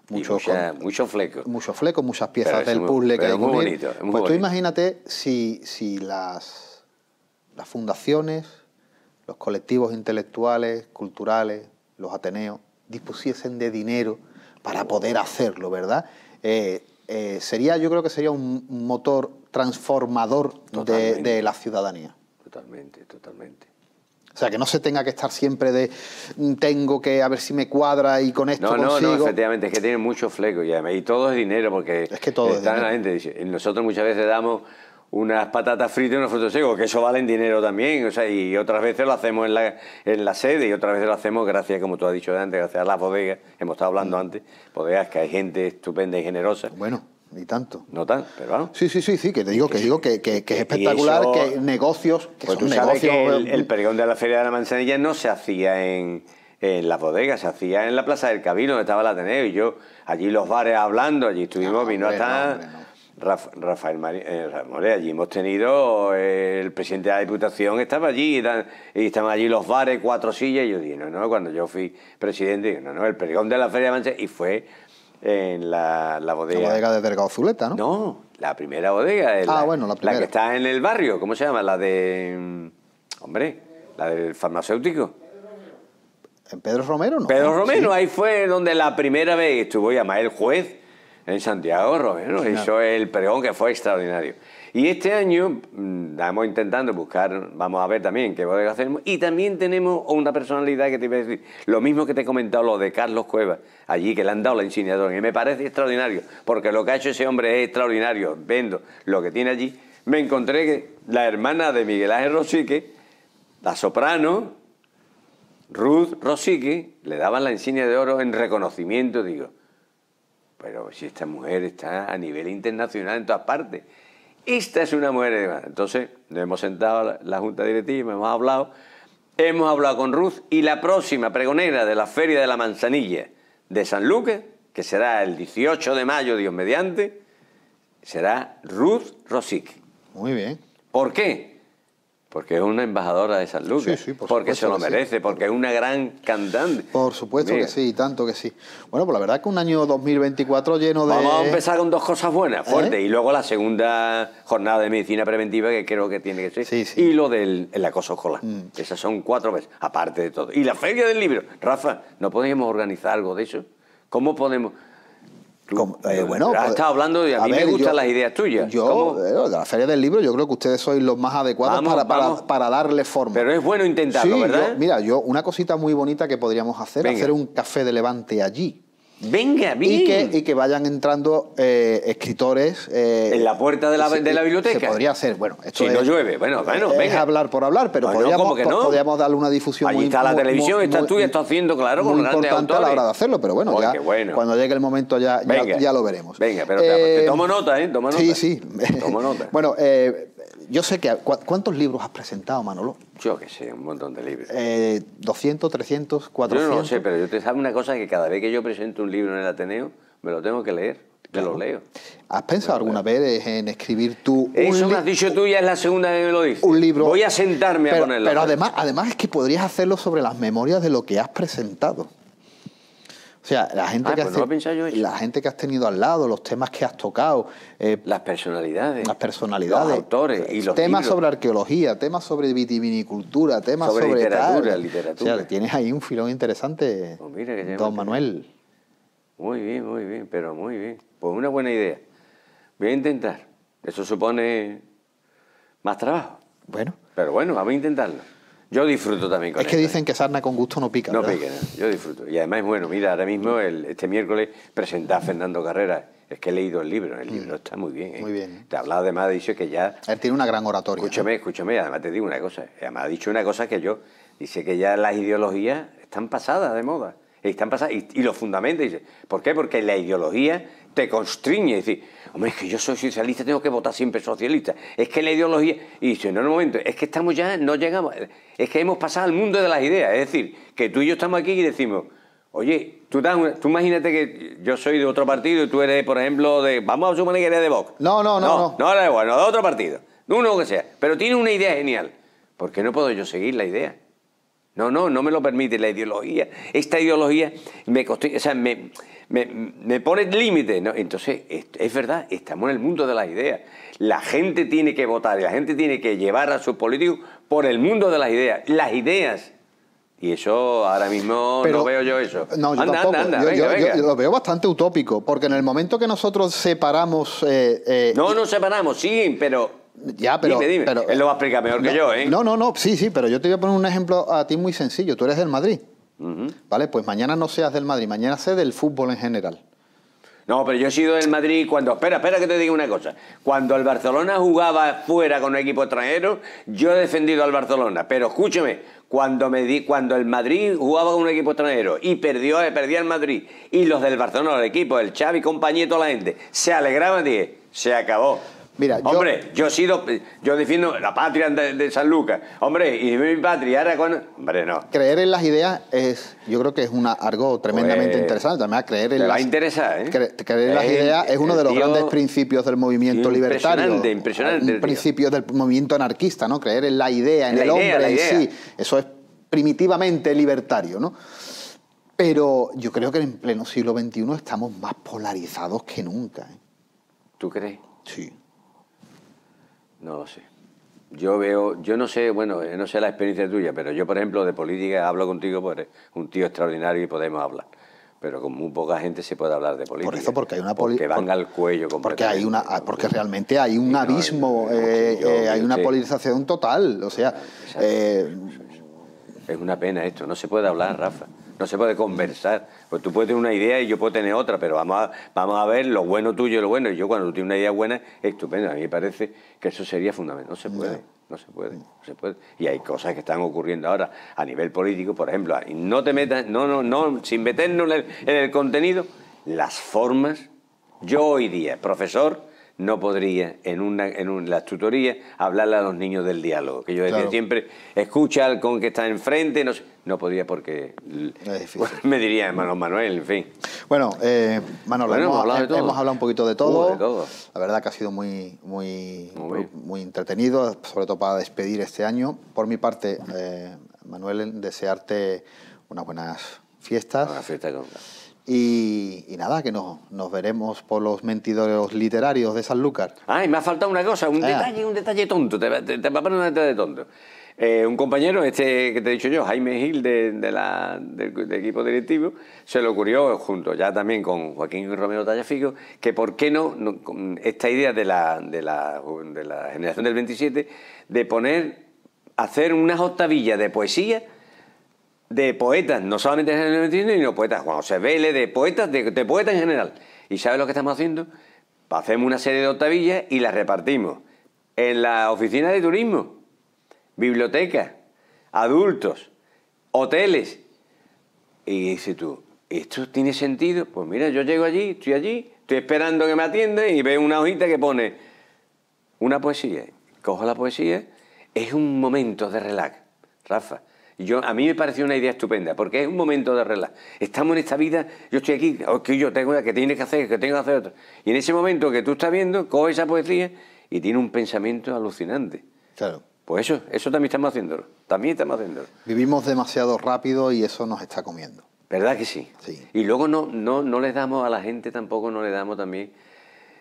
mucho mucho fleco. Mucho fleco, muchas piezas del puzzle que hay muy bonito, es muy Pues tú imagínate si, si las, las fundaciones, los colectivos intelectuales, culturales, los ateneos, dispusiesen de dinero para poder hacerlo, ¿verdad? Eh, eh, sería, yo creo que sería un motor transformador de la ciudadanía. Totalmente, totalmente. O sea, que no se tenga que estar siempre de mm, tengo que a ver si me cuadra y con esto no, No, no, efectivamente, es que tiene mucho fleco ya y todo es dinero porque es que todo es la gente. Nosotros muchas veces damos unas patatas fritas y unos frutos secos, que eso valen dinero también, o sea, y otras veces lo hacemos en la, en la sede y otras veces lo hacemos gracias, como tú has dicho antes, gracias a las bodegas, hemos estado hablando mm. antes, bodegas que hay gente estupenda y generosa, bueno ni tanto. No tan, pero bueno. Sí, sí, sí, sí, que te digo que digo que, que, es espectacular, que negocios, pues tú sabes Que el, el de la Feria de la Manzanilla no se hacía en, en las bodegas, se hacía en la Plaza del Cabildo, donde estaba la Ateneo, y yo allí los bares hablando, allí estuvimos, vino hasta... Eh, Rafael More, allí hemos tenido, eh, el presidente de la Diputación estaba allí, y estaban allí los bares, cuatro sillas, y yo dije, no, no, cuando yo fui presidente, no, no, el pregón de la Feria de la Manzanilla, y fue en la, bodega. bodega de Delgado Zuleta, ¿no? No, la primera bodega. Eh, ah, bueno, la primera. La que está en el barrio, ¿cómo se llama? La de. Mm, hombre, la del farmacéutico. ¿En Pedro Romero no? Pedro Romero, ahí fue donde la primera vez estuvo, llamado el juez en Santiago Romero, hizo el pregón que fue extraordinario. Y este año mm, estamos intentando buscar, vamos a ver también qué podemos hacer. Y también tenemos una personalidad que te iba a decir, lo mismo que te he comentado, lo de Carlos Cuevas, allí que le han dado la insignia de oro... Y me parece extraordinario, porque lo que ha hecho ese hombre es extraordinario. Vendo lo que tiene allí. Me encontré que la hermana de Miguel Ángel Rosique, la soprano, Ruth Rosique, le daban la insignia de oro en reconocimiento, digo. Pero si esta mujer está a nivel internacional en todas partes esta es una mujer eh, Entonces, nos hemos sentado a la, junta directiva, hemos hablado, hemos hablado con Ruth y la próxima pregonera de la Feria de la Manzanilla de San Lucas, que será el 18 de mayo, Dios mediante, será Ruth Rosic. Muy bien. ¿Por qué? Porque es una embajadora de San Lucas. Sí, sí, porque se lo merece, porque es una gran cantante. Por supuesto que sí, tanto que sí. Bueno, pues la verdad que un año 2024 lleno de. Vamos a empezar con dos cosas buenas, ¿Eh? fuerte, Y luego la segunda jornada de medicina preventiva que creo que tiene que ser. Y lo del acoso escolar. Mm. Esas son cuatro veces, aparte de todo. Y la feria del libro. Rafa, ¿no podemos organizar algo de eso? ¿Cómo podemos.? Eh, bueno, pues, está hablando y a, mí me gustan las ideas tuyas. Yo, eh, de la Feria del Libro, yo creo que ustedes sois los más adecuados para, darle forma. Pero es bueno intentarlo, ¿verdad? mira, yo una cosita muy bonita que podríamos hacer, hacer un café de Levante allí. Venga, bien. Y que, y que vayan entrando eh, escritores. Eh, en la puerta de la, de la, biblioteca. Se podría hacer, bueno. Esto si no llueve, bueno, bueno, venga a hablar por hablar, pero podríamos, no? podríamos, darle una difusión Allí muy está la televisión, está tú y está haciendo, claro, muy con importante a la hora de hacerlo, pero bueno, cuando llegue el momento ya, ya, lo veremos. Venga, pero te eh, tomo nota, ¿eh? Toma nota. Sí, sí. tomo nota. *laughs* bueno, yo sé que. ¿Cuántos libros has presentado, Manolo? Yo qué sé, un montón de libros. Eh, 200, 300, 400. Yo no lo sé, pero yo te sabe una cosa que cada vez que yo presento un libro en el Ateneo, me lo tengo que leer. Te lo leo. ¿Has pensado alguna vez en escribir tú un Eso me has dicho tú ya es la segunda vez que me lo dices. Un libro. Voy a sentarme a ponerlo. Pero además, además es que podrías hacerlo sobre las memorias de lo que has presentado. O sea, la gente, ah, que pues has, ¿eh? la gente que has tenido al lado, los temas que has tocado. Eh, las personalidades. Las personalidades. Los autores eh, y los Temas sobre arqueología, temas sobre vitivinicultura, temas sobre, literatura, O sea, tienes ahí un filón interesante, pues don Manuel. Muy bien, muy bien, pero muy bien. Pues una buena idea. Voy a intentar. Eso supone más trabajo. Bueno. Pero bueno, vamos a intentarlo. Yo disfruto también con Es que ¿eh? dicen que sarna con gusto no pica. No pica, no. yo disfruto. Y además, bueno, mira, ahora mismo, este miércoles, presenta a Fernando Carrera. Es que he leído el libro, el libro mm. está muy bien. ¿eh? Muy bien. Te hablaba además, dice que ya... Él tiene una gran oratoria. Escúchame, ¿eh? escúchame, además te digo una cosa. Además ha dicho una cosa que yo... Dice que ya las ideologías están pasadas de moda. Están pasadas, y, y lo fundamenta, dice. ¿Por qué? Porque la ideología te constriñe. decir, hombre, es que yo soy socialista, tengo que votar siempre socialista. Es que la ideología. Y dice, no, no, momento, es que estamos ya, no llegamos. Es que hemos pasado al mundo de las ideas. Es decir, que tú y yo estamos aquí y decimos, oye, tú, tú imagínate que yo soy de otro partido y tú eres, por ejemplo, de. Vamos a suponer que eres de Vox. No, no, no. No, no, no de de otro partido. Uno que sea. Pero tiene una idea genial. ...porque no puedo yo seguir la idea? No, no, no me lo permite la ideología. Esta ideología me, o sea, me, me, me pone límite. Entonces, es, verdad, estamos en el mundo de las ideas. La gente tiene que votar y la gente tiene que llevar a sus políticos por el mundo de las ideas. Las ideas. Y eso ahora mismo no veo yo eso. No, yo lo veo bastante utópico, porque en el momento que nosotros separamos... Eh, eh, no, no separamos, sí, pero ya, pero, dime, dime. Él lo va a explicar mejor que yo, ¿eh? No, no, no, sí, sí, pero yo te voy a poner un ejemplo a ti muy sencillo. Tú eres del Madrid. ¿Vale? Pues mañana no seas del Madrid, mañana sé del fútbol en general. No, pero yo he sido del Madrid cuando. Espera, espera que te diga una cosa. Cuando el Barcelona jugaba fuera con un equipo extranjero, yo he defendido al Barcelona. Pero escúchame, cuando me di, cuando el Madrid jugaba con un equipo extranjero y perdió, eh, perdía el Madrid, y los del Barcelona, el equipo, el Xavi, compañía y toda la gente, se alegraban, dije, se acabó. Mira, Hombre, yo... he sido, yo defiendo la patria de, San Lucas. Hombre, y mi patria ahora con... Hombre, no. Creer en las ideas es, yo creo que es una, algo tremendamente pues, interesante. Además, creer en te va a interesar, ¿eh? creer en las ideas es uno de los grandes principios del movimiento libertario. Impresionante, Un principio del movimiento anarquista, ¿no? Creer en la idea, en, el hombre en sí. Eso es primitivamente libertario, ¿no? Pero yo creo que en pleno siglo XXI estamos más polarizados que nunca. ¿eh? ¿Tú crees? Sí. No lo sé. Yo veo, yo no sé, bueno, eh, no sé la experiencia tuya, pero yo, por ejemplo, de política hablo contigo porque un tío extraordinario y podemos hablar. Pero con muy poca gente se puede hablar de política. Por eso, porque hay una política. Porque van al cuello porque hay una ah, Porque realmente hay un abismo, eh, eh, hay una politización total. O sea. es una pena esto, no se puede hablar, Rafa no se puede conversar. Pues tú puedes tener una idea y yo puedo tener otra, pero vamos a, vamos a ver lo bueno tuyo y lo bueno. Y yo cuando tú tienes una idea buena, estupendo. A mí me parece que eso sería fundamental. No se puede, no se puede, se puede. Y hay cosas que están ocurriendo ahora a nivel político, por ejemplo, no te metas, no, no, no, sin meternos en el contenido, las formas. Yo hoy día, profesor, no podría en, una, en las tutorías hablarle a los niños del diálogo. Que yo decía siempre, escucha al con que está enfrente, no, no podría porque *laughs* me diría hermano Manuel, en fin. Bueno, eh, Manuel, hemos, hablado un poquito de todo. La verdad que ha sido muy, muy, muy, entretenido, sobre todo para despedir este año. Por mi parte, eh, Manuel, desearte unas buenas fiestas. Y, nada, que nos, veremos por los mentidores literarios de San Sanlúcar. Ay, me ha faltado una cosa, un ah. detalle, un detalle tonto, te, a poner un detalle tonto. Eh, un compañero, este que te he dicho yo, Jaime Gil, del, equipo directivo, se le ocurrió, junto ya también con Joaquín Romero Tallafico, que por qué no, esta idea de la, de, la, de la generación del 27, de poner, hacer unas octavillas de poesía de poetas, no solamente de General Martínez, sino poetas, Juan José Vélez, de poetas, de, poetas en general. ¿Y sabes lo que estamos haciendo? Hacemos una serie de octavillas y las repartimos en la oficina de turismo, biblioteca adultos, hoteles. Y dices tú, ¿esto tiene sentido? Pues mira, yo llego allí, estoy allí, estoy esperando que me atiendan y veo una hojita que pone una poesía. Cojo la poesía, es un momento de relax, Rafa yo, a mí me pareció una idea estupenda, porque es un momento de arreglar... Estamos en esta vida, yo estoy aquí, que yo tengo que tiene que hacer, que tengo que hacer otra. Y en ese momento que tú estás viendo, coge esa poesía y tiene un pensamiento alucinante. Claro. Pues eso, eso también estamos haciéndolo. También estamos haciéndolo. Vivimos demasiado rápido y eso nos está comiendo. ¿Verdad que sí? Sí. Y luego no, no, no les damos a la gente tampoco, no le damos también.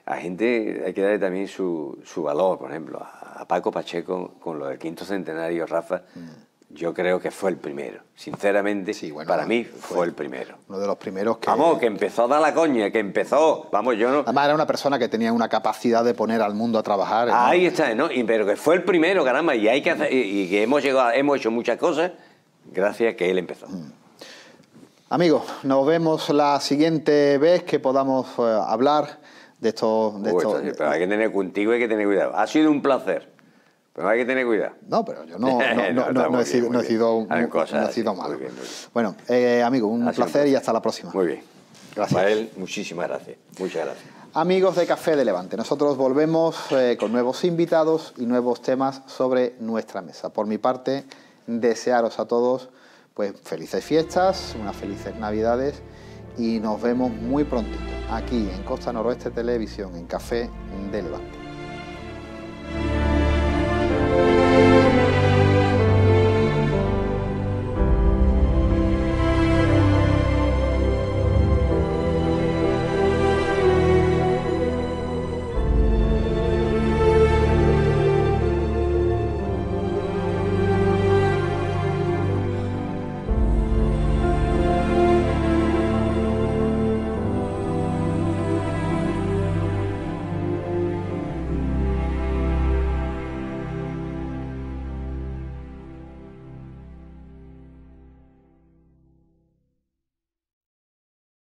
A gente hay que darle también su, su valor, por ejemplo, a, Paco Pacheco con lo del quinto centenario, Rafa. Mm. Yo creo que fue el primero. Sinceramente, sí, bueno, para mí fue, el primero. Uno de los primeros que. Vamos, que empezó a dar la coña, que empezó. Vamos, yo no. Además, era una persona que tenía una capacidad de poner al mundo a trabajar. ¿eh? Ahí está, ¿no? pero que fue el primero, caramba. Y hay que hacer, y, que hemos llegado, hemos hecho muchas cosas gracias a que él empezó. Mm. Amigos, nos vemos la siguiente vez que podamos eh, hablar de esto. hay que tener contigo, hay que tener cuidado. Ha sido un placer. Pero hay que tener cuidado. No, pero yo no, he, sido, he malo. Bueno, eh, amigo, un placer y hasta la próxima. Muy bien. Gracias. él, muchísimas gracias. Muchas gracias. Amigos de Café de Levante, nosotros volvemos eh, con nuevos invitados y nuevos temas sobre nuestra mesa. Por mi parte, desearos a todos pues felices fiestas, unas felices navidades y nos vemos muy pronto aquí en Costa Noroeste Televisión, en Café de Levante.